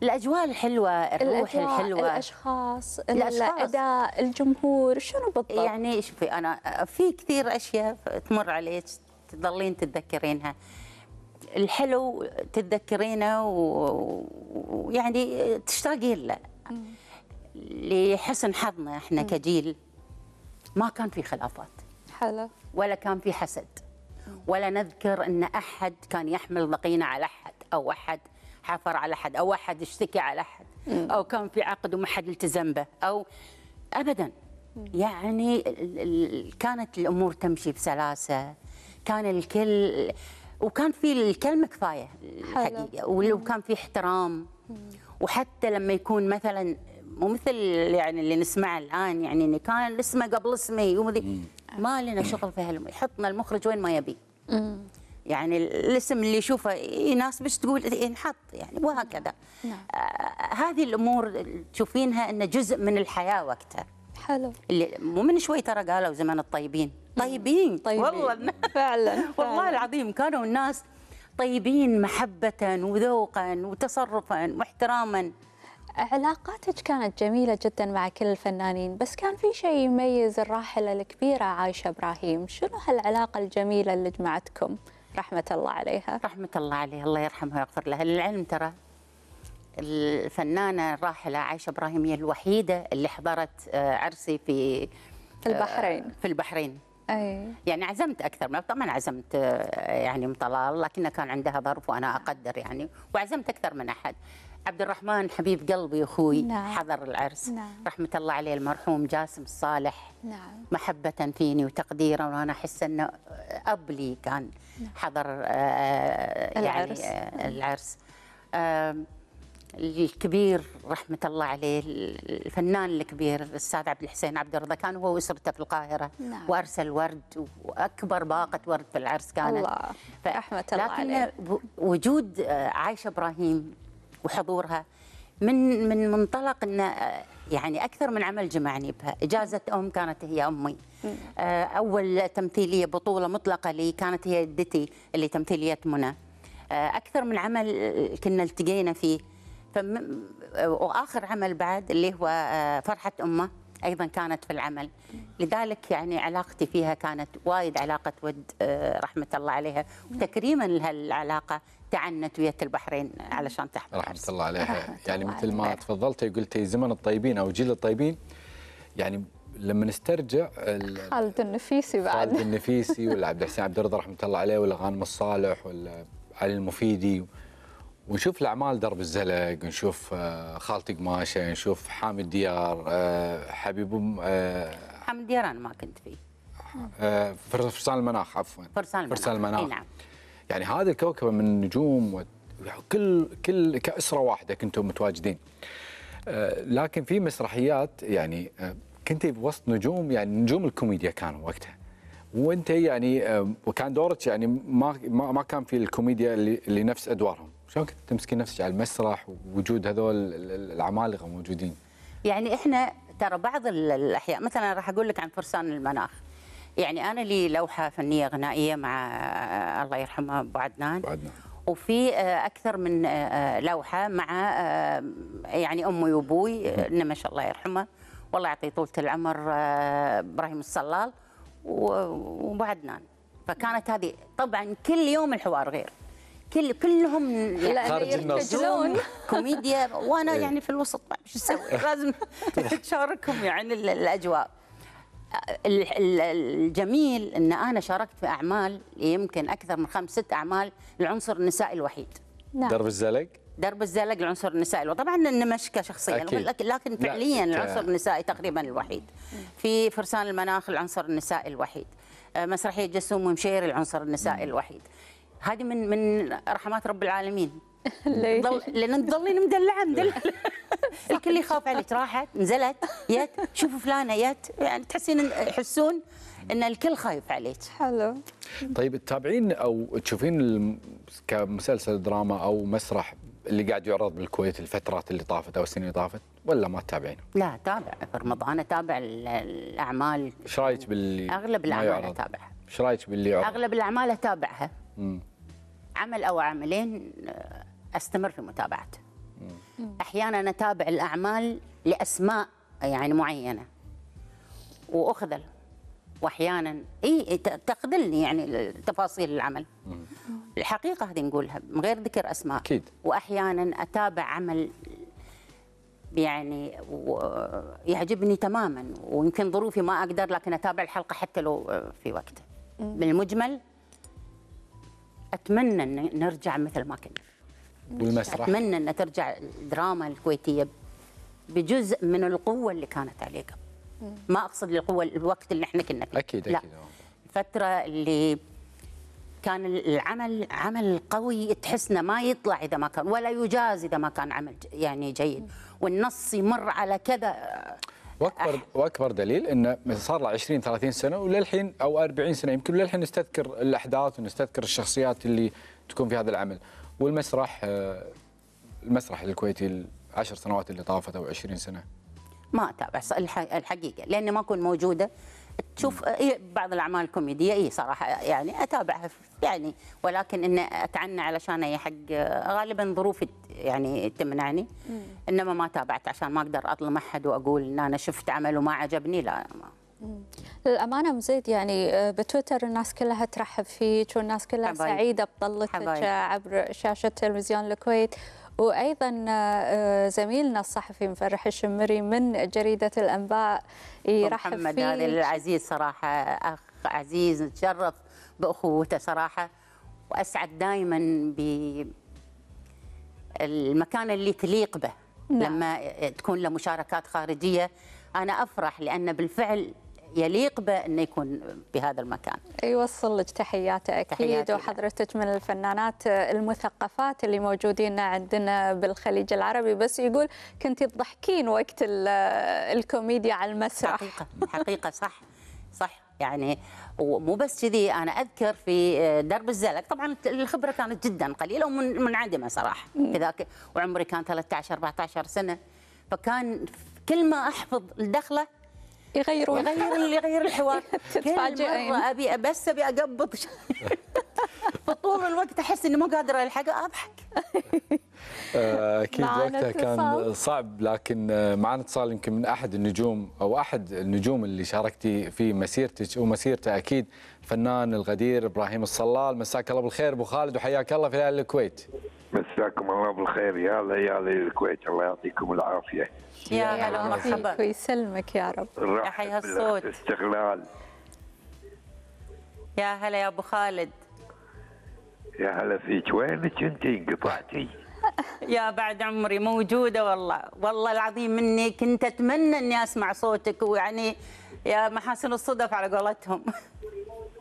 الاجواء الحلوه الروح الأجواء الحلوه الاشخاص الاداء الجمهور شنو بالضبط يعني شوفي انا في كثير اشياء تمر عليك تظلين تتذكرينها الحلو تتذكرينه ويعني تشتاقين له لحسن حظنا احنا مم. كجيل ما كان في خلافات حلو ولا كان في حسد ولا نذكر ان احد كان يحمل ضغينه على احد او احد حفر على احد او احد اشتكى على احد او كان في عقد وما حد التزم به او ابدا يعني كانت الامور تمشي بسلاسه كان الكل وكان في الكلمه كفايه الحقيقه وكان في احترام وحتى لما يكون مثلا مو مثل يعني اللي نسمعه الان يعني اللي كان اسمه قبل اسمي ومذي ما لنا شغل في هالم يحطنا المخرج وين ما يبي يعني الاسم اللي يشوفه يناسبك إيه، تقول ينحط إيه، يعني وهكذا نعم. آه هذه الامور تشوفينها انه جزء من الحياه وقتها حلو اللي مو من شوي ترى قالوا زمان الطيبين طيبين طيبين والله فعلا والله العظيم كانوا الناس طيبين محبة وذوقا وتصرفا واحتراما علاقاتك كانت جميلة جدا مع كل الفنانين بس كان في شيء يميز الراحلة الكبيرة عايشة إبراهيم شنو هالعلاقة الجميلة اللي جمعتكم رحمة الله عليها رحمة الله عليها الله يرحمها ويغفر لها للعلم ترى الفنانة الراحلة عايشة إبراهيم هي الوحيدة اللي حضرت آه، عرسي آه، في البحرين في البحرين أي. يعني عزمت اكثر من طبعا عزمت آه، يعني ام طلال لكنها كان عندها ظرف وانا اقدر يعني وعزمت اكثر من احد عبد الرحمن حبيب قلبي اخوي نعم. حضر العرس نعم. رحمه الله عليه المرحوم جاسم الصالح نعم. محبه فيني وتقديرا وانا احس انه اب لي كان نعم. حضر آآ آه، آه، يعني، العرس. آآ العرس, العرس الكبير رحمة الله عليه الفنان الكبير الأستاذ عبد الحسين عبد الرضا كان هو وأسرته في القاهرة نعم. وأرسل ورد وأكبر باقة ورد في العرس كانت الله ف... رحمة الله عليه لكن وجود آه، عايشة إبراهيم وحضورها من من منطلق أن آه، يعني أكثر من عمل جمعني بها إجازة أم كانت هي أمي آه، أول تمثيلية بطولة مطلقة لي كانت هي جدتي اللي تمثيلية منى أكثر من عمل كنا التقينا فيه واخر عمل بعد اللي هو آه، فرحه امه ايضا كانت في العمل لذلك يعني علاقتي فيها كانت وايد علاقه ود آه، رحمه الله عليها وتكريما لها العلاقه تعنت ويا البحرين علشان تحضر رحمه عرس. الله عليها رحمة يعني الله مثل ما تفضلتي قلتي زمن الطيبين او جيل الطيبين يعني لما نسترجع خالد النفيسي بعد خالد النفيسي ولا عبد الحسين عبد الرضا رحمه الله عليه ولا غانم الصالح ولا علي المفيدي ونشوف الاعمال درب الزلق ونشوف آه، خالتي قماشه نشوف حامد ديار آه، حبيب ام آه، حامد ديار انا ما كنت فيه فرسان المناخ عفوا فرسان المناخ, فرسان المناخ. نعم يعني هذا الكوكب من النجوم وكل يعني كل كل كاسره واحده كنتم متواجدين لكن في مسرحيات يعني كنت بوسط نجوم يعني نجوم الكوميديا كانوا وقتها وانت يعني وكان دورك يعني ما ما كان في الكوميديا اللي, اللي نفس ادوارهم شلون كنت تمسكين نفسك على المسرح ووجود هذول العمالقه موجودين؟ يعني احنا ترى بعض الاحياء مثلا راح اقول لك عن فرسان المناخ يعني انا لي لوحه فنيه غنائيه مع آه، الله يرحمه ابو عدنان وفي آه، اكثر من آه، لوحه مع يعني امي وابوي ما شاء الله يرحمه والله يعطيه طولة العمر إبراهيم الصلال وابو عدنان فكانت هذه طبعا كل يوم الحوار غير كل كلهم يعني خارج النص كوميديا وانا إيه؟ يعني في الوسط ما ايش اسوي لازم تشاركهم يعني الاجواء الجميل ان انا شاركت في اعمال يمكن اكثر من خمس ست اعمال العنصر النسائي الوحيد نعم. درب الزلق درب الزلق العنصر النسائي وطبعا النمش كشخصيا أكيد. لكن فعليا العنصر النسائي تقريبا الوحيد في فرسان المناخ العنصر النسائي الوحيد آه، مسرحيه جسوم ومشير العنصر النسائي الوحيد هذه من من رحمات رب العالمين ليش؟ لان تظلين مدلعه مدلعه الكل يخاف عليك راحت نزلت يت شوفوا فلانه يت يعني تحسين يحسون ان الكل خايف عليك حلو طيب تتابعين او تشوفين كمسلسل دراما او مسرح اللي قاعد يعرض بالكويت الفترات اللي طافت او السنين اللي طافت ولا ما تتابعين؟ لا اتابع في رمضان اتابع الاعمال ايش رايك باللي اغلب الاعمال اتابعها ايش رايك باللي اغلب الاعمال اتابعها عمل او عملين آه، استمر في متابعته احيانا اتابع الاعمال لاسماء يعني معينه واخذل واحيانا اي تخذلني يعني تفاصيل العمل الحقيقه هذه نقولها من غير ذكر اسماء اكيد واحيانا اتابع عمل يعني يعجبني تماما ويمكن ظروفي ما اقدر لكن اتابع الحلقه حتى لو آه، في وقته بالمجمل اتمنى ان نرجع مثل ما كنا والمسرح اتمنى ان ترجع الدراما الكويتيه بجزء من القوه اللي كانت عليه ما اقصد القوه الوقت اللي احنا كنا فيه اكيد لا. اكيد الفتره اللي كان العمل عمل قوي تحسنا ما يطلع اذا ما كان ولا يجاز اذا ما كان عمل يعني جيد والنص يمر على كذا واكبر واكبر دليل انه صار له 20 30 سنه وللحين او 40 سنه يمكن للحين نستذكر الاحداث ونستذكر الشخصيات اللي تكون في هذا العمل والمسرح آه، المسرح الكويتي العشر سنوات اللي طافت او 20 سنه ما اتابع الحقيقه لاني ما اكون موجوده تشوف إيه، بعض الاعمال الكوميديه اي صراحه يعني اتابعها يعني ولكن ان اتعنى علشان هي حق غالبا ظروفي يعني تمنعني انما ما تابعت عشان ما اقدر اظلم احد واقول ان انا شفت عمل وما عجبني لا ما. للامانه ام زيد يعني آه، بتويتر الناس كلها ترحب فيك والناس كلها حبايب. سعيده بطلتك عبر شاشه تلفزيون الكويت وايضا آه، زميلنا الصحفي مفرح الشمري من جريده الانباء يرحب محمد هذا العزيز صراحه اخ عزيز نتشرف باخوته صراحه واسعد دائما ب المكان اللي تليق به نعم. لما تكون له مشاركات خارجيه انا افرح لان بالفعل يليق به انه يكون بهذا المكان. يوصل لك تحياته اكيد وحضرتك من الفنانات المثقفات اللي موجودين عندنا بالخليج العربي بس يقول كنت تضحكين وقت آه، الكوميديا على المسرح. حقيقه حقيقه صح صح يعني ومو بس كذي انا اذكر في آه، درب الزلق طبعا الخبره كانت جدا قليله ومنعدمه صراحه ذاك وعمري كان 13 14 سنه فكان كل ما احفظ الدخله يغيرون يغير اللي يغير الحوار تتفاجئين ابي بس ابي اقبض فطول الوقت احس اني مو قادره الحق اضحك آه، اكيد وقتها كان صعب لكن معنا اتصال يمكن من احد النجوم او احد النجوم اللي شاركتي في مسيرتك ومسيرته اكيد الفنان الغدير ابراهيم الصلال مساك الله بالخير ابو خالد وحياك الله في اهل الكويت جزاكم الله بالخير يا ليالي الكويت الله يعطيكم العافيه يا هلا ومرحبا ويسلمك يا رب يحيى الصوت استغلال يا هلا يا ابو خالد يا هلا فيك وينك انت انقطعتي يا بعد عمري موجوده والله والله العظيم مني كنت اتمنى اني اسمع صوتك ويعني يا محاسن الصدف على قولتهم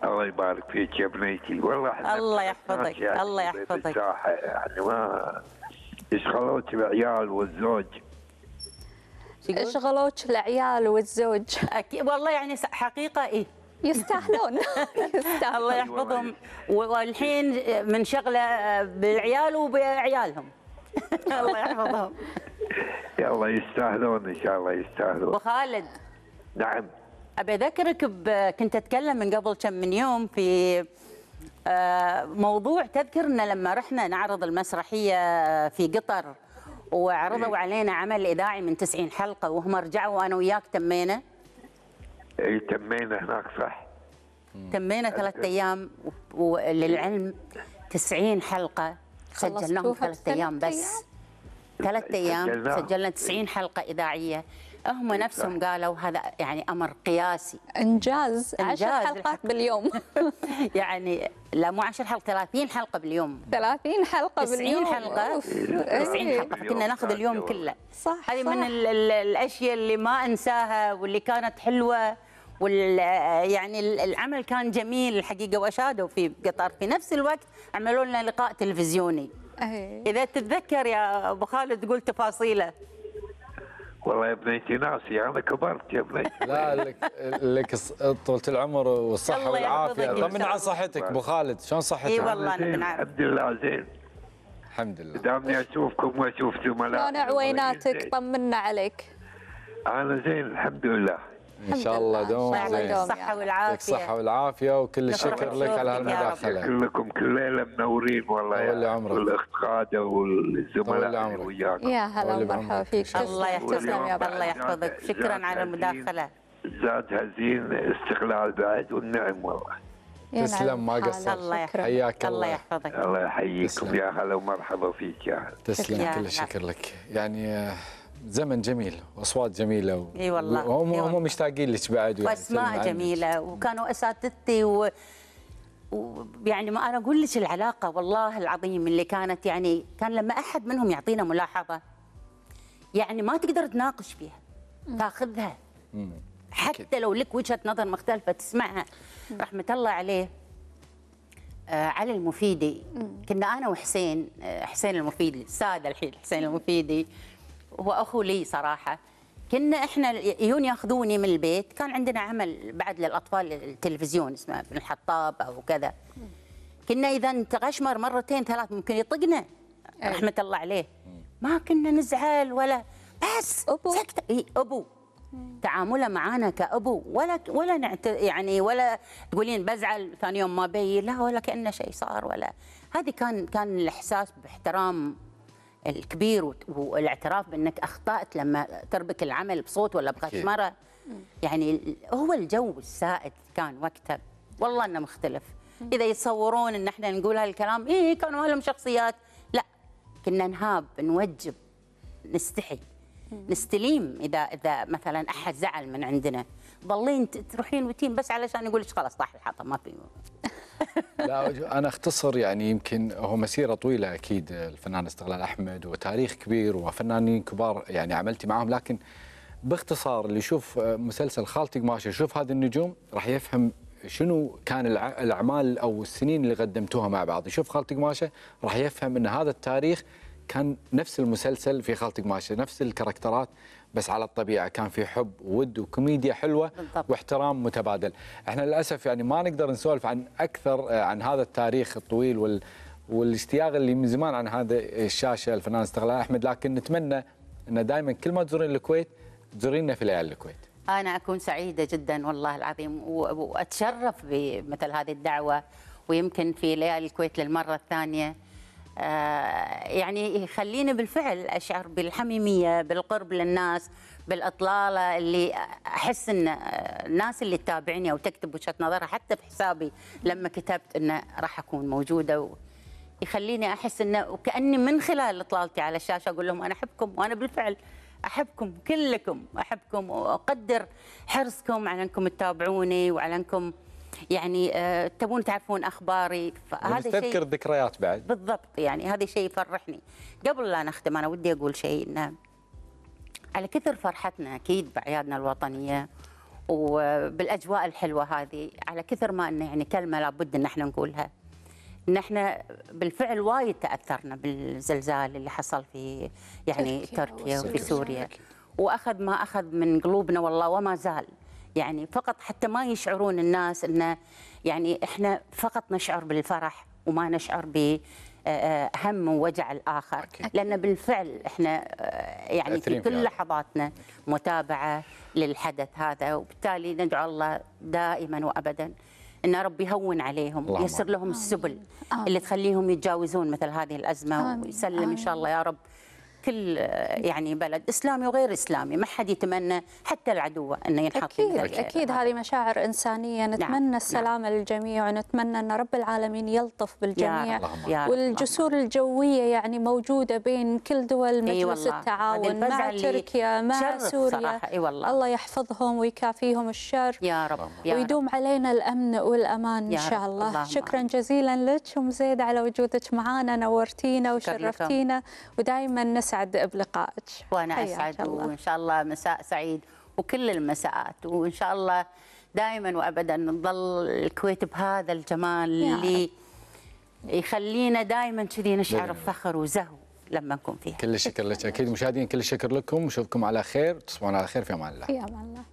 الله يبارك فيك يا بنيتي والله الله يحفظك يعني الله يحفظك يعني ما اشغلوك العيال والزوج اشغلوك العيال والزوج اكيد والله يعني حقيقه ايه يستاهلون يستاهلون الله أيوة، يحفظهم والحين من شغله بالعيال وبعيالهم الله يحفظهم يلا يستاهلون ان شاء الله يستاهلون ابو خالد نعم ابي اذكرك كنت اتكلم من قبل كم من يوم في آه، موضوع تذكر ان لما رحنا نعرض المسرحيه في قطر وعرضوا إيه. علينا عمل اذاعي من 90 حلقه وهم رجعوا انا وياك تمينا اي تمينا هناك صح تمينا ثلاث ايام وللعلم 90 حلقه سجلناهم ثلاث ايام بس ثلاث ايام سجلنا 90 حلقه اذاعيه هم نفسهم قالوا هذا يعني امر قياسي انجاز, إنجاز 10 حلقات باليوم يعني لا مو 10 حلقات 30 حلقه باليوم 30 حلقه باليوم 90 حلقه 90 إيه. حلقه كنا ناخذ اليوم كله صح هذه من الاشياء اللي ما انساها واللي كانت حلوه وال يعني العمل كان جميل الحقيقه واشادوا في قطر في نفس الوقت عملوا لنا لقاء تلفزيوني إيه. اذا تتذكر يا ابو خالد تقول تفاصيله والله يا بنيتي ناسي انا كبرت يا بنيتي لا لك لك طولة العمر والصحة والعافية طمنا على صحتك ابو خالد شلون صحتك؟ اي والله انا الحمد لله زين الحمد لله دامني اشوفكم واشوف زملائي شلون عويناتك طمنا عليك انا زين الحمد لله ان شاء الله دوم زين الصحه والعافيه الصحه والعافيه وكل الشكر لك على هالمداخله كلكم كل ليله منورين والله يا طول عمرك والاخت قاده والزملاء وياك يا هلا ومرحبا فيك الله يحفظك يا الله يحفظك شكرا على المداخله زاد هزين استقلال بعد والنعم والله نعم. تسلم ما قصرت الله حياك الله يحفظك الله يحييكم يا هلا ومرحبا فيك يا هلا تسلم كل الشكر لك يعني آه، زمن جميل واصوات جميله و... اي والله وهم هم مشتاقين لك بعد واسماء يعني، جميله وكانوا اساتذتي و... ويعني ما انا اقول لك العلاقه والله العظيم اللي كانت يعني كان لما احد منهم يعطينا ملاحظه يعني ما تقدر تناقش فيها تاخذها حتى لو لك وجهه نظر مختلفه تسمعها رحمه الله عليه آه علي المفيدي كنا انا وحسين آه حسين المفيدي الساده الحين حسين المفيدي هو اخو لي صراحه كنا احنا يجون ياخذوني من البيت كان عندنا عمل بعد للاطفال التلفزيون اسمه ابن الحطاب او كذا كنا اذا تغشمر مرتين ثلاث ممكن يطقنا رحمه الله عليه ما كنا نزعل ولا بس ابو سكت ابو تعامله معانا كابو ولا ولا نعت يعني ولا تقولين بزعل ثاني يوم ما بي لا ولا كانه شيء صار ولا هذه كان كان الاحساس باحترام الكبير والاعتراف بانك اخطات لما تربك العمل بصوت ولا بغشمره يعني هو الجو السائد كان وقتها والله انه مختلف اذا يتصورون ان احنا نقول هالكلام اي كانوا لهم شخصيات لا كنا نهاب نوجب نستحي نستليم اذا اذا مثلا احد زعل من عندنا ضلين تروحين وتين بس علشان يقول لك خلاص طاح الحطب ما في لا انا اختصر يعني يمكن هو مسيره طويله اكيد الفنان استغلال احمد وتاريخ كبير وفنانين كبار يعني عملتي معهم لكن باختصار اللي يشوف آه، مسلسل خالتي قماشه يشوف هذه النجوم راح يفهم شنو كان الاعمال او السنين اللي قدمتوها مع بعض يشوف خالتي قماشه راح يفهم ان هذا التاريخ كان نفس المسلسل في خالتي قماشه نفس الكاركترات بس على الطبيعه كان في حب ود وكوميديا حلوه بالطبع. واحترام متبادل احنا للاسف يعني ما نقدر نسولف عن اكثر آه، عن هذا التاريخ الطويل وال والاشتياق اللي من زمان عن هذا الشاشه الفنان استغلال احمد لكن نتمنى انه دائما كل ما تزورين الكويت تزورينا في ليالي الكويت انا اكون سعيده جدا والله العظيم واتشرف بمثل هذه الدعوه ويمكن في ليالي الكويت للمره الثانيه آه، يعني يخليني بالفعل اشعر بالحميميه بالقرب للناس بالاطلاله اللي احس ان آه، الناس اللي تتابعني او تكتب وجهه نظرها حتى في حسابي لما كتبت انه راح اكون موجوده و يخليني احس انه وكاني من خلال اطلالتي على الشاشه اقول لهم انا احبكم وانا بالفعل احبكم كلكم احبكم واقدر حرصكم على انكم تتابعوني وعلى انكم يعني آه، تبون تعرفون اخباري فهذا شيء تذكر الذكريات بعد بالضبط يعني هذا شيء يفرحني قبل لا نختم انا ودي اقول شيء انه على كثر فرحتنا اكيد باعيادنا الوطنيه وبالاجواء الحلوه هذه على كثر ما انه يعني كلمه لابد ان احنا نقولها ان احنا بالفعل وايد تاثرنا بالزلزال اللي حصل في يعني تركيا, تركيا وفي سوريا واخذ ما اخذ من قلوبنا والله وما زال يعني فقط حتى ما يشعرون الناس أن يعني إحنا فقط نشعر بالفرح وما نشعر ب آه، آه، هم ووجع الاخر أكيد. لان بالفعل احنا آه، يعني في كل في لحظاتنا متابعه للحدث هذا وبالتالي ندعو الله دائما وابدا ان ربي يهون عليهم يسر لهم السبل آمين. اللي تخليهم يتجاوزون مثل هذه الازمه آمين. ويسلم آمين. ان شاء الله يا رب كل يعني بلد اسلامي وغير اسلامي ما حد يتمنى حتى العدو انه ينحط اكيد اكيد هذه مشاعر انسانيه نعم، نتمنى نعم. نعم. للجميع ونتمنى ان رب العالمين يلطف بالجميع يا والجسور الجويه يعني موجوده بين كل دول مجلس أيوة التعاون مع تركيا مع سوريا أيوة والله الله يحفظهم ويكافيهم الشر يا رب يا ويدوم رب. علينا الامن والامان ان شاء الله, الله شكرا جزيلا لك ام زيد على وجودك معنا نورتينا وشرفتينا ودائما نسعد اسعد بلقائك وانا اسعد وان شاء الله مساء سعيد وكل المساءات وان شاء الله دائما وابدا نظل الكويت بهذا الجمال اللي يخلينا دائما كذي نشعر نعم. بفخر وزهو لما نكون فيها كل الشكر لك اكيد مشاهدين كل الشكر لكم نشوفكم على خير تصبحون على خير في امان الله في امان الله